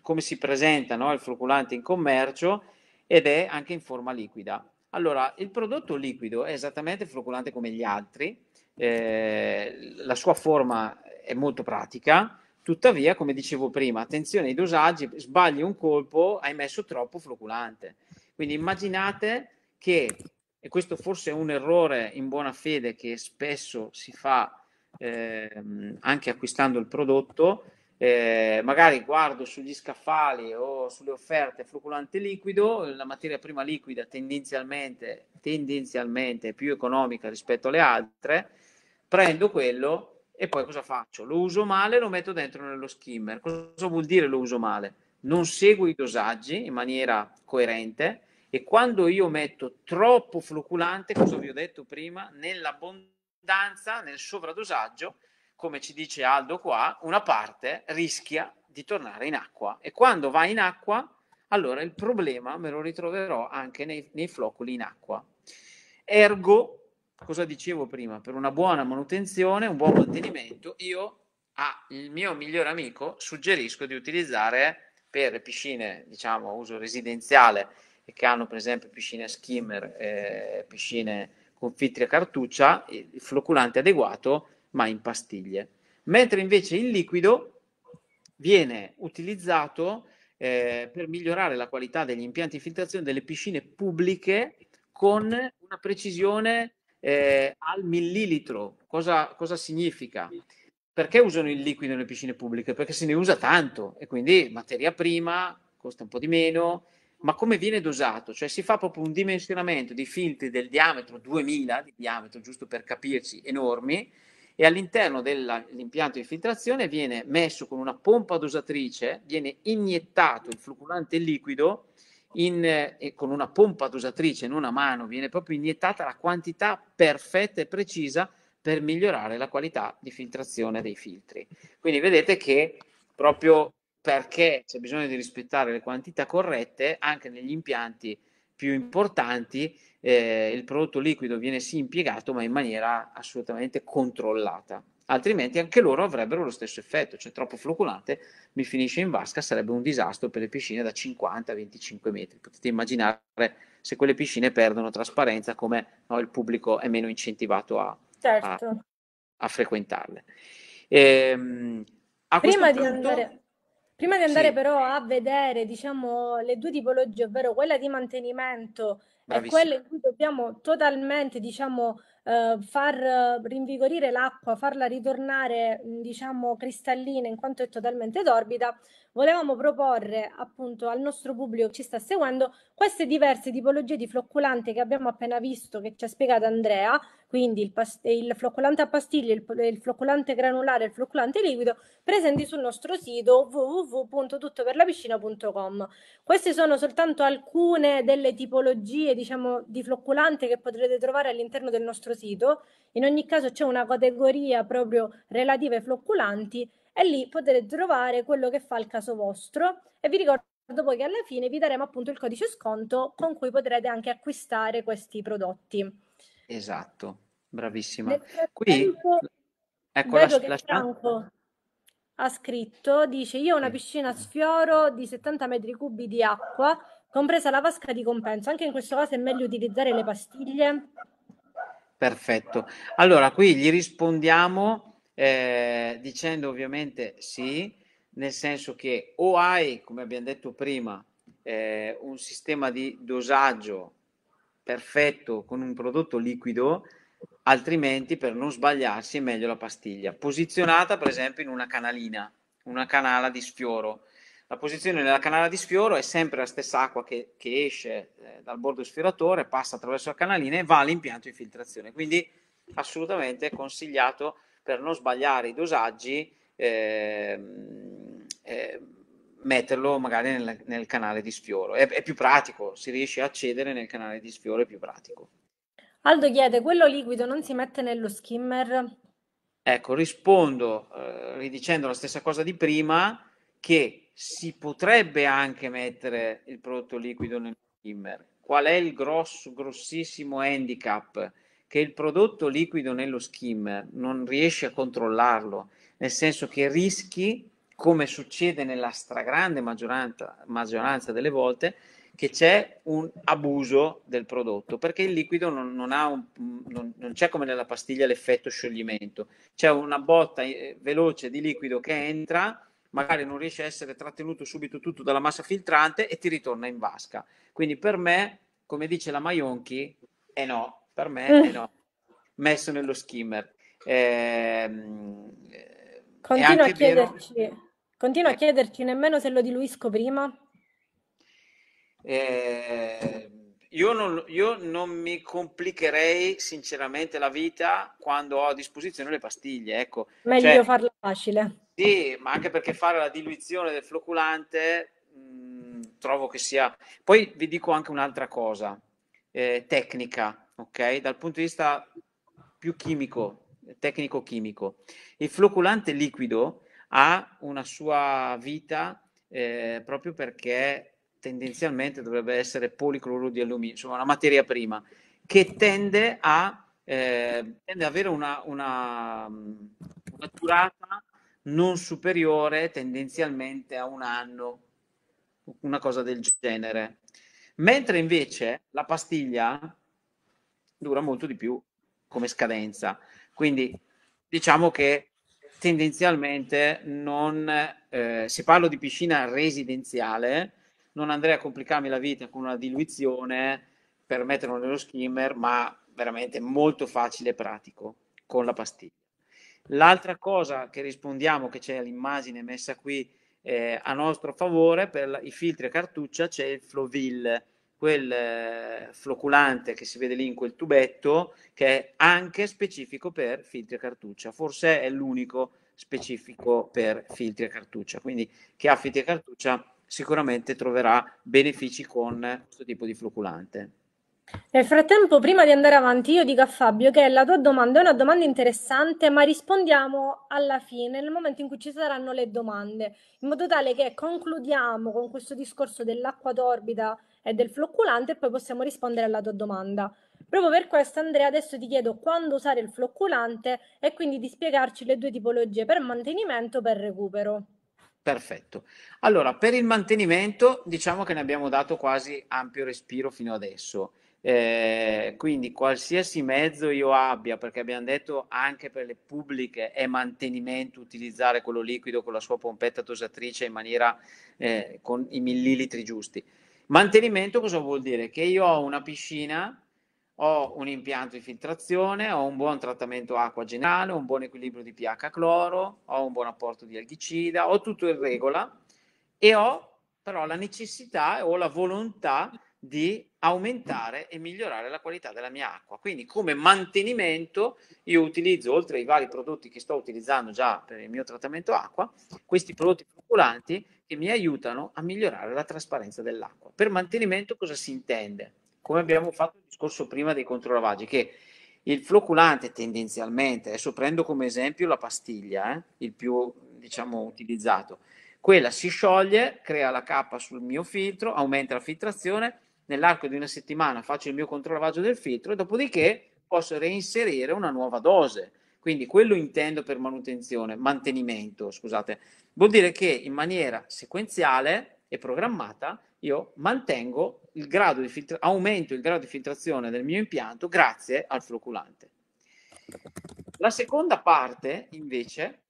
S2: come si presenta no? il fruculante in commercio ed è anche in forma liquida. Allora, il prodotto liquido è esattamente il fruculante come gli altri, eh, la sua forma è molto pratica, Tuttavia, come dicevo prima, attenzione ai dosaggi, sbagli un colpo, hai messo troppo floculante. Quindi immaginate che, e questo forse è un errore in buona fede che spesso si fa eh, anche acquistando il prodotto, eh, magari guardo sugli scaffali o sulle offerte floculante liquido, la materia prima liquida tendenzialmente, tendenzialmente è più economica rispetto alle altre, prendo quello e poi cosa faccio? Lo uso male e lo metto dentro nello skimmer. Cosa vuol dire lo uso male? Non seguo i dosaggi in maniera coerente e quando io metto troppo floculante, cosa vi ho detto prima, nell'abbondanza, nel sovradosaggio, come ci dice Aldo qua, una parte rischia di tornare in acqua e quando va in acqua, allora il problema me lo ritroverò anche nei, nei flocoli in acqua. Ergo, cosa dicevo prima, per una buona manutenzione, un buon mantenimento, io al mio migliore amico suggerisco di utilizzare per piscine, diciamo, uso residenziale e che hanno per esempio piscine a skimmer, eh, piscine con filtri a cartuccia, il flocculante adeguato, ma in pastiglie. Mentre invece il liquido viene utilizzato eh, per migliorare la qualità degli impianti di filtrazione delle piscine pubbliche con una precisione eh, al millilitro. Cosa, cosa, significa? Perché usano il liquido nelle piscine pubbliche? Perché se ne usa tanto e quindi materia prima costa un po' di meno, ma come viene dosato? Cioè si fa proprio un dimensionamento di filtri del diametro 2000, di diametro giusto per capirci, enormi, e all'interno dell'impianto di filtrazione viene messo con una pompa dosatrice, viene iniettato il fluculante liquido in, eh, con una pompa dosatrice in una mano, viene proprio iniettata la quantità perfetta e precisa per migliorare la qualità di filtrazione dei filtri. Quindi vedete che proprio perché c'è bisogno di rispettare le quantità corrette, anche negli impianti più importanti eh, il prodotto liquido viene sì impiegato, ma in maniera assolutamente controllata altrimenti anche loro avrebbero lo stesso effetto, cioè troppo floculante mi finisce in vasca, sarebbe un disastro per le piscine da 50 a 25 metri. Potete immaginare se quelle piscine perdono trasparenza come no, il pubblico è meno incentivato a, certo. a, a frequentarle. E, ehm, a prima, punto, di andare,
S1: prima, di andare, sì. però a vedere diciamo, le due tipologie, ovvero quella di mantenimento Bravissima. è quello in cui dobbiamo totalmente, diciamo, eh, far rinvigorire l'acqua, farla ritornare, diciamo, cristallina in quanto è totalmente torbida, volevamo proporre appunto al nostro pubblico che ci sta seguendo queste diverse tipologie di flocculante che abbiamo appena visto, che ci ha spiegato Andrea, quindi il, past- il flocculante a pastiglie, il, il, flocculante granulare, il flocculante liquido, presenti sul nostro sito www.tuttoperlapiscina.com. Queste sono soltanto alcune delle tipologie diciamo, di flocculante che potrete trovare all'interno del nostro sito. In ogni caso c'è una categoria proprio relativa ai flocculanti e lì potete trovare quello che fa il caso vostro e vi ricordo poi che alla fine vi daremo appunto il codice sconto con cui potrete anche acquistare questi prodotti.
S2: Esatto, bravissima. Qui ecco vedo la, la Franco
S1: ha scritto, dice io ho una piscina a sfioro di 70 metri cubi di acqua compresa la vasca di compenso. Anche in questo caso è meglio utilizzare le pastiglie?
S2: Perfetto. Allora, qui gli rispondiamo eh, dicendo ovviamente sì, nel senso che o hai, come abbiamo detto prima, eh, un sistema di dosaggio perfetto con un prodotto liquido, altrimenti per non sbagliarsi è meglio la pastiglia, posizionata per esempio in una canalina, una canala di sfioro la posizione della canala di sfioro è sempre la stessa acqua che, che esce eh, dal bordo sfioratore, passa attraverso la canalina e va all'impianto di filtrazione. Quindi assolutamente consigliato per non sbagliare i dosaggi, eh, eh, metterlo magari nel, nel, canale di sfioro. È, è più pratico, si riesce a accedere nel canale di sfioro, è più pratico.
S1: Aldo chiede, quello liquido non si mette nello skimmer?
S2: Ecco, rispondo eh, ridicendo la stessa cosa di prima, che si potrebbe anche mettere il prodotto liquido nel skimmer. Qual è il grosso, grossissimo handicap? Che il prodotto liquido nello skimmer non riesce a controllarlo, nel senso che rischi, come succede nella stragrande maggioranza, maggioranza delle volte, che c'è un abuso del prodotto, perché il liquido non, non, un, non, non c'è come nella pastiglia l'effetto scioglimento, c'è una botta eh, veloce di liquido che entra magari non riesce a essere trattenuto subito tutto dalla massa filtrante e ti ritorna in vasca. Quindi per me, come dice la Maionchi, eh no, per me eh no, messo nello skimmer. Ehm, eh, continua, a chiederci,
S1: a eh. chiederci nemmeno se lo diluisco prima.
S2: Eh, io non, io non, mi complicherei sinceramente la vita quando ho a disposizione le pastiglie. Ecco. Meglio cioè,
S1: farla facile.
S2: Sì, ma anche perché fare la diluizione del floculante mh, mm, trovo che sia... Poi vi dico anche un'altra cosa, eh, tecnica, ok? Dal punto di vista più chimico, tecnico-chimico. Il floculante liquido ha una sua vita eh, proprio perché tendenzialmente dovrebbe essere policloruro di alluminio, insomma una materia prima, che tende a, eh, tende ad avere una, una, mm, una durata non superiore tendenzialmente a un anno, una cosa del genere. Mentre invece la pastiglia dura molto di più come scadenza. Quindi diciamo che tendenzialmente non, eh, se parlo di piscina residenziale, non andrei a complicarmi la vita con una diluizione per metterlo nello skimmer, ma veramente molto facile e pratico con la pastiglia. L'altra cosa che rispondiamo, che c'è l'immagine messa qui eh, a nostro favore, per la, i filtri a cartuccia c'è il Flovil, quel eh, floculante che si vede lì in quel tubetto, che è anche specifico per filtri a cartuccia. Forse è l'unico specifico per filtri a cartuccia. Quindi chi ha filtri a cartuccia sicuramente troverà benefici con questo tipo di floculante.
S1: Nel frattempo, prima di andare avanti, io dico a Fabio che la tua domanda è una domanda interessante, ma rispondiamo alla fine, nel momento in cui ci saranno le domande, in modo tale che concludiamo con questo discorso dell'acqua torbida e del flocculante e poi possiamo rispondere alla tua domanda. Proprio per questo, Andrea, adesso ti chiedo quando usare il flocculante e quindi di spiegarci le due tipologie per mantenimento e per recupero.
S2: Perfetto. Allora, per il mantenimento diciamo che ne abbiamo dato quasi ampio respiro fino adesso. Eh, quindi qualsiasi mezzo io abbia, perché abbiamo detto anche per le pubbliche è mantenimento utilizzare quello liquido con la sua pompetta dosatrice in maniera eh, con i millilitri giusti. Mantenimento cosa vuol dire? Che io ho una piscina, ho un impianto di filtrazione, ho un buon trattamento acqua generale, ho un buon equilibrio di pH cloro, ho un buon apporto di alghicida, ho tutto in regola e ho però la necessità o la volontà di aumentare e migliorare la qualità della mia acqua. Quindi come mantenimento io utilizzo, oltre ai vari prodotti che sto utilizzando già per il mio trattamento acqua, questi prodotti flocculanti che mi aiutano a migliorare la trasparenza dell'acqua. Per mantenimento cosa si intende? Come abbiamo fatto il discorso prima dei controlavaggi, che il flocculante tendenzialmente, adesso prendo come esempio la pastiglia, eh, il più diciamo utilizzato, quella si scioglie, crea la cappa sul mio filtro, aumenta la filtrazione, nell'arco di una settimana faccio il mio controlavaggio del filtro e dopodiché posso reinserire una nuova dose. Quindi quello intendo per manutenzione, mantenimento, scusate. Vuol dire che in maniera sequenziale e programmata io mantengo il grado di filtra- aumento il grado di filtrazione del mio impianto grazie al floculante. La seconda parte, invece,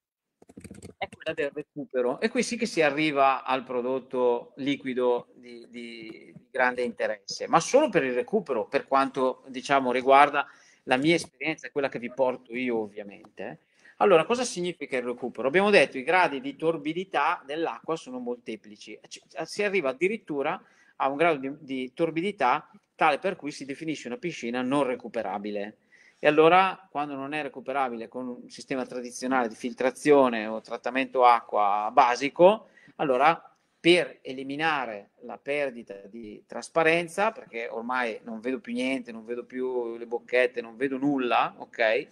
S2: è quella del recupero e qui sì che si arriva al prodotto liquido di, di, di grande interesse, ma solo per il recupero, per quanto diciamo riguarda la mia esperienza, quella che vi porto io ovviamente. Allora, cosa significa il recupero? Abbiamo detto che i gradi di torbidità dell'acqua sono molteplici, si arriva addirittura a un grado di, di torbidità tale per cui si definisce una piscina non recuperabile. E allora, quando non è recuperabile con un sistema tradizionale di filtrazione o trattamento acqua basico, allora per eliminare la perdita di trasparenza, perché ormai non vedo più niente, non vedo più le bocchette, non vedo nulla, ok?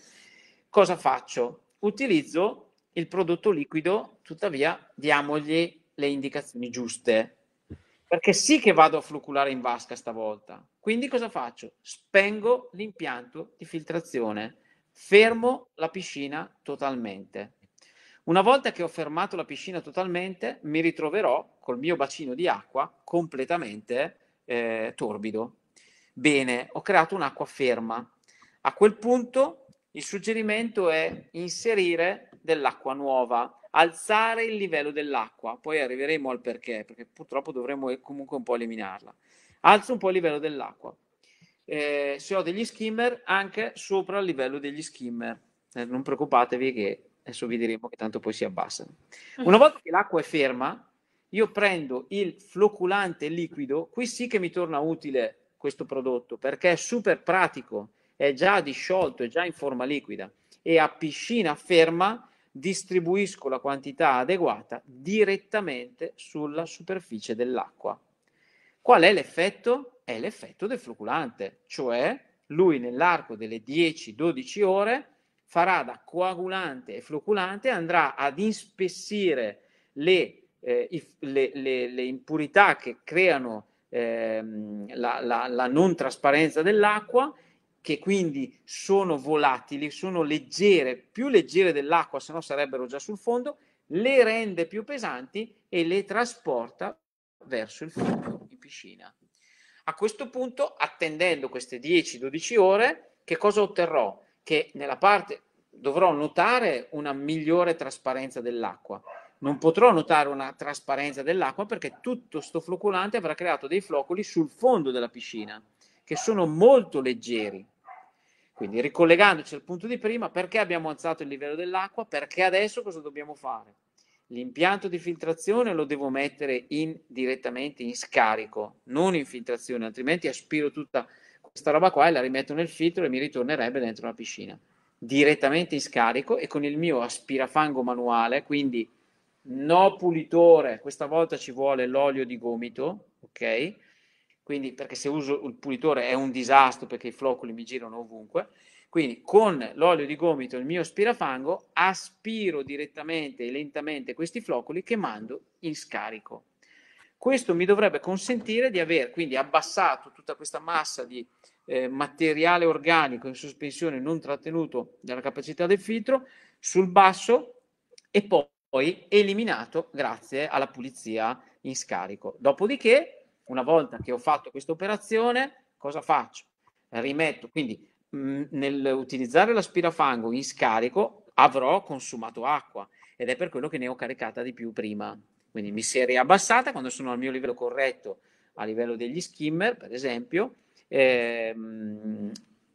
S2: Cosa faccio? Utilizzo il prodotto liquido, tuttavia diamogli le indicazioni giuste, perché sì che vado a floculare in vasca stavolta. Quindi cosa faccio? Spengo l'impianto di filtrazione, fermo la piscina totalmente. Una volta che ho fermato la piscina totalmente, mi ritroverò col mio bacino di acqua completamente eh, torbido. Bene, ho creato un'acqua ferma. A quel punto il suggerimento è inserire dell'acqua nuova, alzare il livello dell'acqua, poi arriveremo al perché, perché purtroppo dovremo comunque un po' eliminarla. Alzo un po' il livello dell'acqua. Eh, se ho degli skimmer, anche sopra il livello degli skimmer. Eh, non preoccupatevi che adesso vi diremo che tanto poi si abbassano. Una volta che l'acqua è ferma, io prendo il floculante liquido, qui sì che mi torna utile questo prodotto perché è super pratico, è già disciolto, è già in forma liquida e a piscina ferma distribuisco la quantità adeguata direttamente sulla superficie dell'acqua. Qual è l'effetto? È l'effetto del fruculante, cioè lui nell'arco delle 10-12 ore farà da coagulante e floculante, andrà ad inspessire le, eh, le, le, le impurità che creano eh, la, la, la non trasparenza dell'acqua che quindi sono volatili, sono leggere, più leggere dell'acqua, se no sarebbero già sul fondo, le rende più pesanti e le trasporta verso il fondo in piscina. A questo punto, attendendo queste 10-12 ore, che cosa otterrò? Che nella parte dovrò notare una migliore trasparenza dell'acqua. Non potrò notare una trasparenza dell'acqua perché tutto sto floculante avrà creato dei flocoli sul fondo della piscina, che sono molto leggeri. Quindi ricollegandoci al punto di prima, perché abbiamo alzato il livello dell'acqua? Perché adesso cosa dobbiamo fare? L'impianto di filtrazione lo devo mettere in, direttamente in scarico, non in filtrazione, altrimenti aspiro tutta questa roba qua e la rimetto nel filtro e mi ritornerebbe dentro la piscina. Direttamente in scarico e con il mio aspirafango manuale, quindi no pulitore, questa volta ci vuole l'olio di gomito, ok? quindi perché se uso il pulitore è un disastro perché i floccoli mi girano ovunque. Quindi con l'olio di gomito e il mio aspirafango aspiro direttamente e lentamente questi floccoli che mando in scarico. Questo mi dovrebbe consentire di aver quindi abbassato tutta questa massa di eh, materiale organico in sospensione non trattenuto dalla capacità del filtro sul basso e poi eliminato grazie alla pulizia in scarico. Dopodiché una volta che ho fatto questa operazione, cosa faccio? Rimetto, quindi mh, mm, nell'utilizzare l'aspirafango in scarico avrò consumato acqua ed è per quello che ne ho caricata di più prima. Quindi mi si è riabbassata quando sono al mio livello corretto, a livello degli skimmer, per esempio. Eh,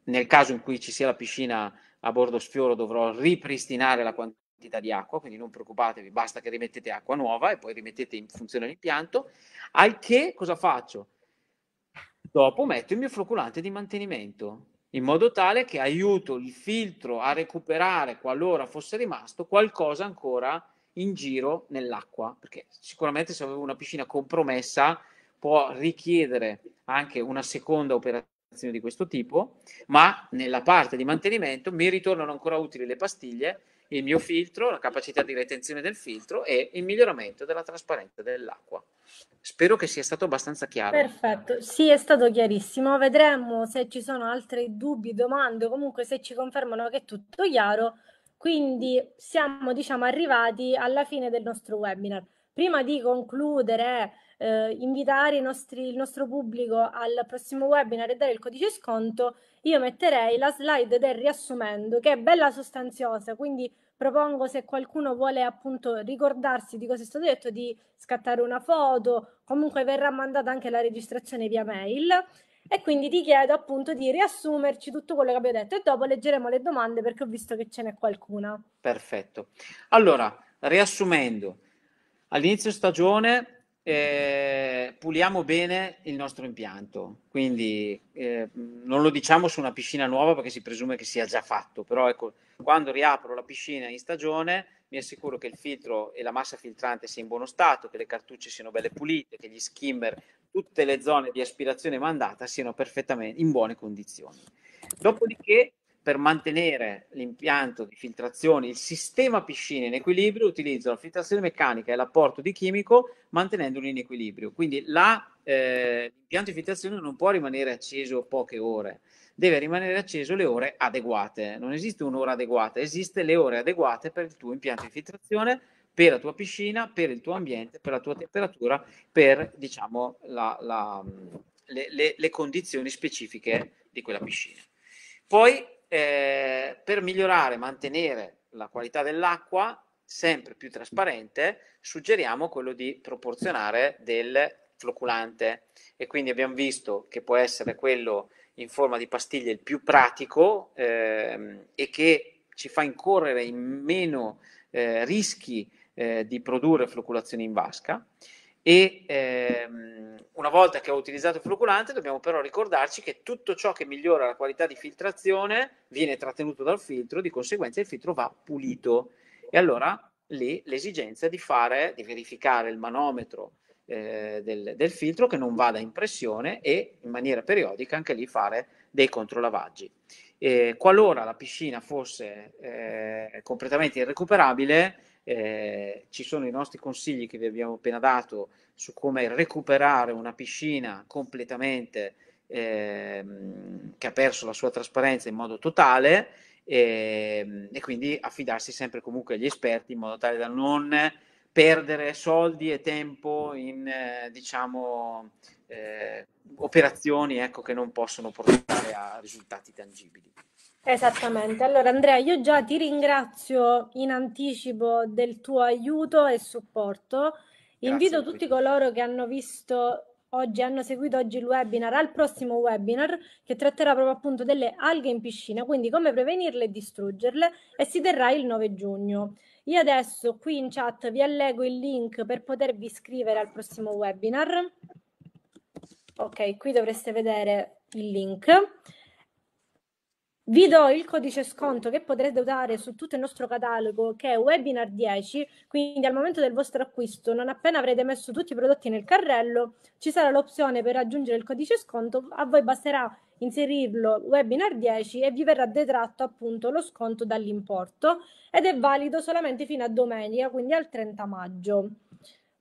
S2: nel caso in cui ci sia la piscina a bordo sfioro dovrò ripristinare la quantità di acqua, quindi non preoccupatevi, basta che rimettete acqua nuova e poi rimettete in funzione l'impianto, al che cosa faccio? Dopo metto il mio floculante di mantenimento, in modo tale che aiuto il filtro a recuperare, qualora fosse rimasto, qualcosa ancora in giro nell'acqua, perché sicuramente se avevo una piscina compromessa può richiedere anche una seconda operazione di questo tipo, ma nella parte di mantenimento mi ritornano ancora utili le pastiglie il mio filtro, la capacità di retenzione del filtro e il miglioramento della trasparenza dell'acqua. Spero che sia stato abbastanza chiaro.
S1: Perfetto, sì, è stato chiarissimo. Vedremo se ci sono altri dubbi, domande comunque se ci confermano che è tutto chiaro. Quindi siamo, diciamo, arrivati alla fine del nostro webinar. Prima di concludere eh, invitare nostri, il nostro pubblico al prossimo webinar e dare il codice sconto, io metterei la slide del riassumendo, che è bella sostanziosa, quindi propongo se qualcuno vuole appunto ricordarsi di cosa è stato detto, di scattare una foto, comunque verrà mandata anche la registrazione via mail e quindi ti chiedo appunto di riassumerci tutto quello che abbiamo detto e dopo leggeremo le domande perché ho visto che ce n'è qualcuna.
S2: Perfetto. Allora, riassumendo, all'inizio stagione eh, puliamo bene il nostro impianto, quindi eh, non lo diciamo su una piscina nuova perché si presume che sia già fatto, però ecco, quando riapro la piscina in stagione mi assicuro che il filtro e la massa filtrante sia in buono stato, che le cartucce siano belle pulite, che gli skimmer, tutte le zone di aspirazione mandata siano perfettamente in buone condizioni. Dopodiché per mantenere l'impianto di filtrazione, il sistema piscina in equilibrio, utilizzo la filtrazione meccanica e l'apporto di chimico mantenendolo in equilibrio. Quindi la, eh, l'impianto di filtrazione non può rimanere acceso poche ore, deve rimanere acceso le ore adeguate. Non esiste un'ora adeguata, esiste le ore adeguate per il tuo impianto di filtrazione, per la tua piscina, per il tuo ambiente, per la tua temperatura, per diciamo, la, la, le, le, le condizioni specifiche di quella piscina. Poi eh, per migliorare e mantenere la qualità dell'acqua sempre più trasparente, suggeriamo quello di proporzionare del floculante e quindi abbiamo visto che può essere quello in forma di pastiglie il più pratico ehm, e che ci fa incorrere in meno eh, rischi eh, di produrre floculazioni in vasca. E ehm, una volta che ho utilizzato il floculante, dobbiamo però ricordarci che tutto ciò che migliora la qualità di filtrazione viene trattenuto dal filtro, di conseguenza il filtro va pulito. E allora lì l'esigenza di fare, di verificare il manometro eh, del, del, filtro che non vada in pressione e in maniera periodica anche lì fare dei controlavaggi. E qualora la piscina fosse eh, completamente irrecuperabile, eh, ci sono i nostri consigli che vi abbiamo appena dato su come recuperare una piscina completamente eh, che ha perso la sua trasparenza in modo totale e, ehm, e quindi affidarsi sempre comunque agli esperti in modo tale da non perdere soldi e tempo in eh, diciamo eh, operazioni ecco, che non possono portare a risultati tangibili.
S1: Esattamente, allora Andrea io già ti ringrazio in anticipo del tuo aiuto e supporto, invito tutti coloro che hanno visto oggi, hanno seguito oggi il webinar al prossimo webinar che tratterà proprio appunto delle alghe in piscina, quindi come prevenirle e distruggerle e si terrà il 9 giugno. Io adesso qui in chat vi allego il link per potervi iscrivere al prossimo webinar. Ok, qui dovreste vedere il link. Vi do il codice sconto che potrete usare su tutto il nostro catalogo che è webinar 10, quindi al momento del vostro acquisto, non appena avrete messo tutti i prodotti nel carrello, ci sarà l'opzione per aggiungere il codice sconto, a voi basterà inserirlo webinar 10 e vi verrà detratto appunto lo sconto dall'importo ed è valido solamente fino a domenica, quindi al 30 maggio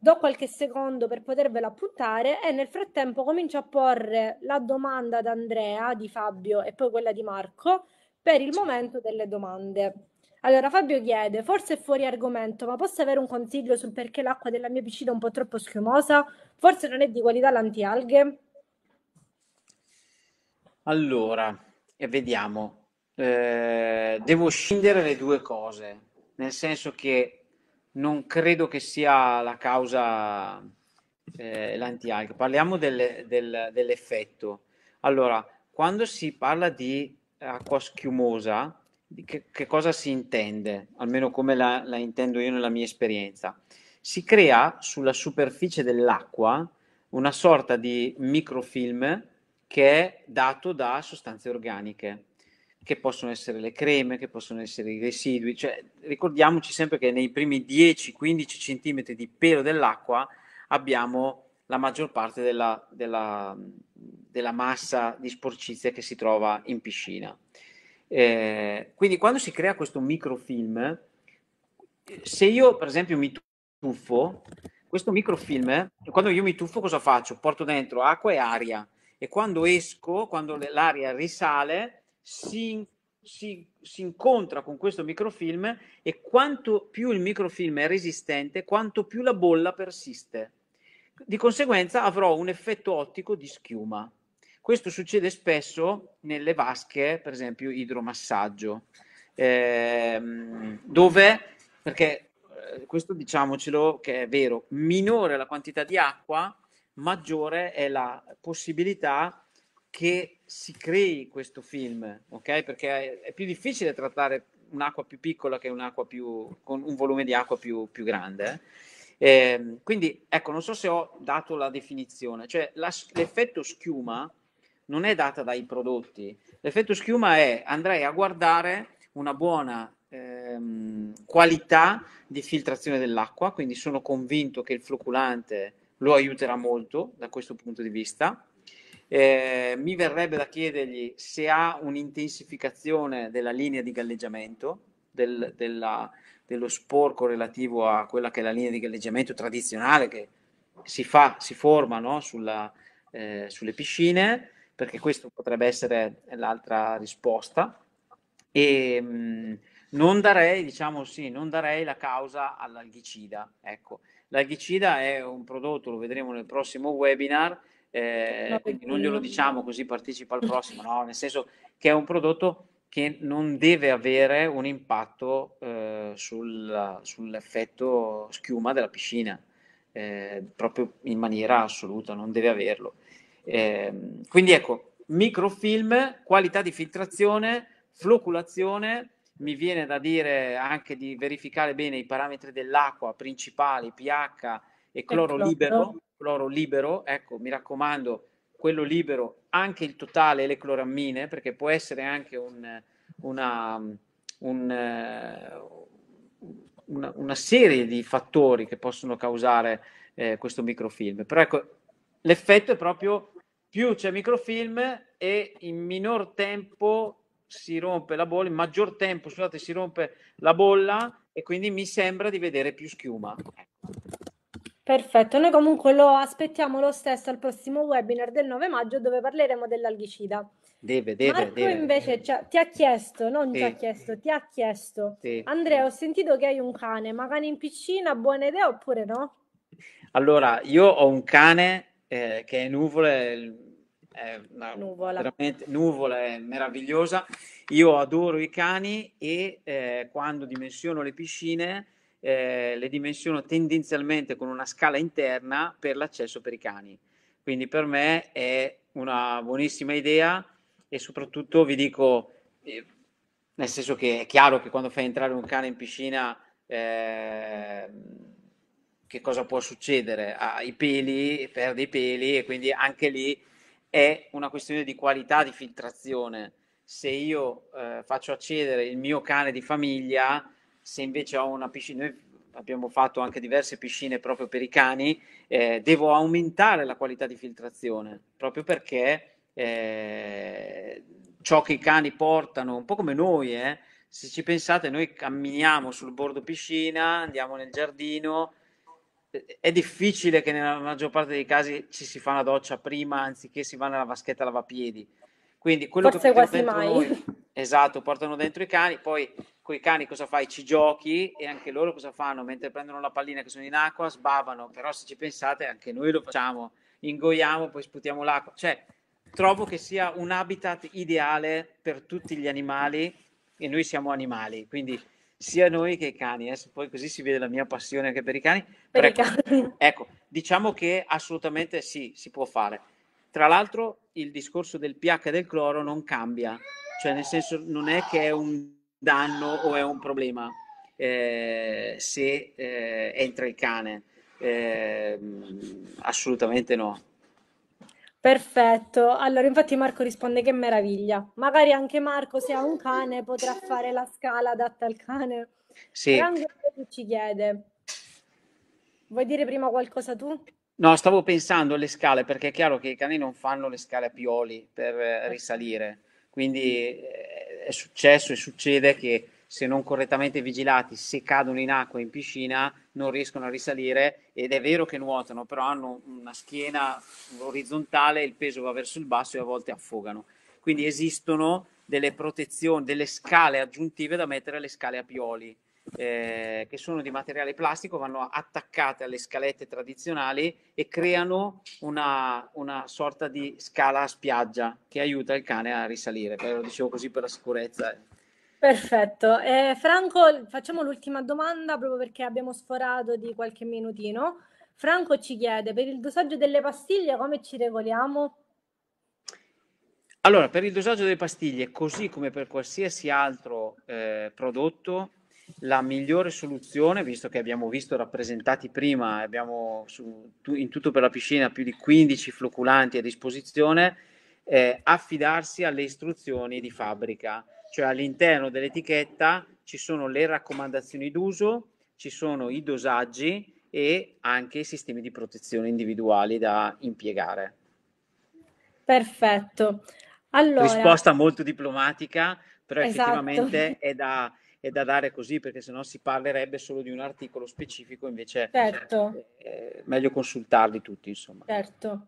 S1: do qualche secondo per potervelo appuntare e nel frattempo comincio a porre la domanda ad Andrea, di Fabio e poi quella di Marco per il momento delle domande. Allora Fabio chiede, forse è fuori argomento, ma posso avere un consiglio sul perché l'acqua della mia piscina è un po' troppo schiumosa? Forse non è di qualità l'antialghe?
S2: Allora, e vediamo. Eh, devo scindere le due cose, nel senso che non credo che sia la causa eh, l'anti-alga. Parliamo del, del, dell'effetto. Allora, quando si parla di acqua schiumosa, che, che, cosa si intende? Almeno come la, la intendo io nella mia esperienza. Si crea sulla superficie dell'acqua una sorta di microfilm che è dato da sostanze organiche che possono essere le creme, che possono essere i residui. Cioè, ricordiamoci sempre che nei primi 10-15 cm di pelo dell'acqua abbiamo la maggior parte della, della, della massa di sporcizia che si trova in piscina. Eh, quindi quando si crea questo microfilm, se io per esempio mi tuffo, questo microfilm, quando io mi tuffo cosa faccio? Porto dentro acqua e aria e quando esco, quando l'aria risale, si, si, si incontra con questo microfilm e quanto più il microfilm è resistente, quanto più la bolla persiste. Di conseguenza avrò un effetto ottico di schiuma. Questo succede spesso nelle vasche, per esempio idromassaggio, ehm, dove, perché eh, questo diciamocelo che è vero, minore la quantità di acqua, maggiore è la possibilità che si crei questo film, ok? Perché è più difficile trattare un'acqua più piccola che un'acqua più con un volume di acqua più, più grande. Eh, ehm, quindi ecco, non so se ho dato la definizione, cioè la, l'effetto schiuma non è data dai prodotti, l'effetto schiuma è andrei a guardare una buona ehm, qualità di filtrazione dell'acqua, quindi sono convinto che il floculante lo aiuterà molto da questo punto di vista eh, mi verrebbe da chiedergli se ha un'intensificazione della linea di galleggiamento, del, della, dello sporco relativo a quella che è la linea di galleggiamento tradizionale che si fa, si forma no? Sulla, eh, sulle piscine, perché questo potrebbe essere l'altra risposta. E, ehm, mh, non darei, diciamo sì, non darei la causa all'alghicida. Ecco, l'alghicida è un prodotto, lo vedremo nel prossimo webinar, eh, quindi non glielo diciamo così partecipa al prossimo, no? nel senso che è un prodotto che non deve avere un impatto eh, sul, sull'effetto schiuma della piscina, eh, proprio in maniera assoluta, non deve averlo. Ehm, quindi ecco, microfilm, qualità di filtrazione, floculazione, mi viene da dire anche di verificare bene i parametri dell'acqua principali, pH e cloro, e cloro. libero cloro libero, ecco, mi raccomando, quello libero, anche il totale e le clorammine, perché può essere anche un, una, un, eh, una, una, serie di fattori che possono causare eh, questo microfilm. Però ecco, l'effetto è proprio più c'è microfilm e in minor tempo si rompe la bolla, in maggior tempo, scusate, si rompe la bolla e quindi mi sembra di vedere più schiuma.
S1: Perfetto, noi comunque lo aspettiamo lo stesso al prossimo webinar del 9 maggio dove parleremo dell'alghicida.
S2: Deve, deve, Marco deve. invece
S1: cioè, ti ha chiesto, non sì. ci ha chiesto, ti ha chiesto. Sì. Andrea, ho sentito che hai un cane, ma cane in piscina, buona idea oppure no?
S2: Allora, io ho un cane eh, che è nuvole, è una, nuvola. veramente nuvola è meravigliosa. Io adoro i cani e eh, quando dimensiono le piscine eh, le dimensiono tendenzialmente con una scala interna per l'accesso per i cani. Quindi per me è una buonissima idea e soprattutto vi dico, eh, nel senso che è chiaro che quando fai entrare un cane in piscina, eh, che cosa può succedere? Ha i peli, perde i peli e quindi anche lì è una questione di qualità di filtrazione. Se io eh, faccio accedere il mio cane di famiglia, se invece ho una piscina, noi abbiamo fatto anche diverse piscine proprio per i cani, eh, devo aumentare la qualità di filtrazione, proprio perché eh, ciò che i cani portano, un po' come noi, eh, se ci pensate, noi camminiamo sul bordo piscina, andiamo nel giardino, eh, è difficile che nella maggior parte dei casi ci si fa una doccia prima anziché si va nella vaschetta lavapiedi. Quindi quello Forse che portano dentro noi, esatto, portano dentro i cani, poi con i cani cosa fai? Ci giochi e anche loro cosa fanno? Mentre prendono la pallina che sono in acqua, sbavano, però se ci pensate anche noi lo facciamo, ingoiamo, poi sputiamo l'acqua. Cioè, trovo che sia un habitat ideale per tutti gli animali e noi siamo animali, quindi sia noi che i cani. Adesso eh. poi così si vede la mia passione anche per i cani. Per ecco, i cani. ecco, diciamo che assolutamente sì, si può fare. Tra l'altro il discorso del pH del cloro non cambia, cioè nel senso non è che è un danno o è un problema eh, se eh, entra il cane. Eh, assolutamente no.
S1: Perfetto, allora infatti Marco risponde che meraviglia. Magari anche Marco se ha un cane potrà fare la scala adatta al cane. Sì. Franco ci chiede, vuoi dire prima qualcosa tu?
S2: No, stavo pensando alle scale perché è chiaro che i cani non fanno le scale a pioli per eh, risalire, quindi eh, è successo e succede che se non correttamente vigilati, se cadono in acqua in piscina, non riescono a risalire ed è vero che nuotano, però hanno una schiena orizzontale, il peso va verso il basso e a volte affogano. Quindi esistono delle protezioni, delle scale aggiuntive da mettere alle scale a pioli eh, che sono di materiale plastico, vanno attaccate alle scalette tradizionali e creano una, una sorta di scala a spiaggia che aiuta il cane a risalire. lo dicevo così per la sicurezza.
S1: Perfetto. Eh, Franco, facciamo l'ultima domanda proprio perché abbiamo sforato di qualche minutino. Franco ci chiede, per il dosaggio delle pastiglie come ci regoliamo?
S2: Allora, per il dosaggio delle pastiglie, così come per qualsiasi altro eh, prodotto, la migliore soluzione, visto che abbiamo visto rappresentati prima, abbiamo su, in tutto per la piscina più di 15 floculanti a disposizione, è affidarsi alle istruzioni di fabbrica, cioè all'interno dell'etichetta ci sono le raccomandazioni d'uso, ci sono i dosaggi e anche i sistemi di protezione individuali da impiegare.
S1: Perfetto. Allora... Risposta
S2: molto diplomatica, però esatto. effettivamente è da è da dare così perché sennò si parlerebbe solo di un articolo specifico, invece certo. è eh, meglio consultarli tutti, insomma. Certo.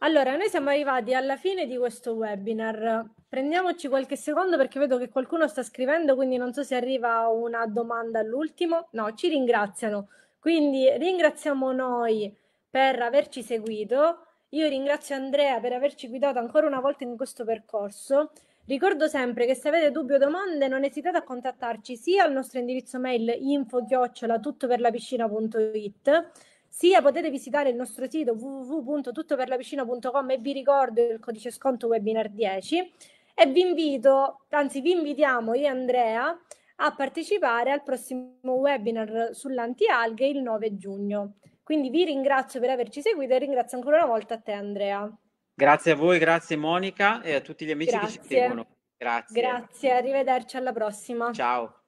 S1: Allora, noi siamo arrivati alla fine di questo webinar. Prendiamoci qualche secondo perché vedo che qualcuno sta scrivendo, quindi non so se arriva una domanda all'ultimo. No, ci ringraziano. Quindi ringraziamo noi per averci seguito. Io ringrazio Andrea per averci guidato ancora una volta in questo percorso. Ricordo sempre che se avete dubbi o domande non esitate a contattarci sia al nostro indirizzo mail info-tuttoperlapiscina.it sia potete visitare il nostro sito www.tuttoperlapiscina.com e vi ricordo il codice sconto webinar 10 e vi invito, anzi vi invitiamo io e Andrea a partecipare al prossimo webinar sull'antialghe il 9 giugno. Quindi vi ringrazio per averci seguito e ringrazio ancora una volta a te Andrea. Grazie
S2: a voi, grazie Monica e a tutti gli amici grazie. che ci seguono. Grazie. Grazie,
S1: arrivederci alla prossima. Ciao.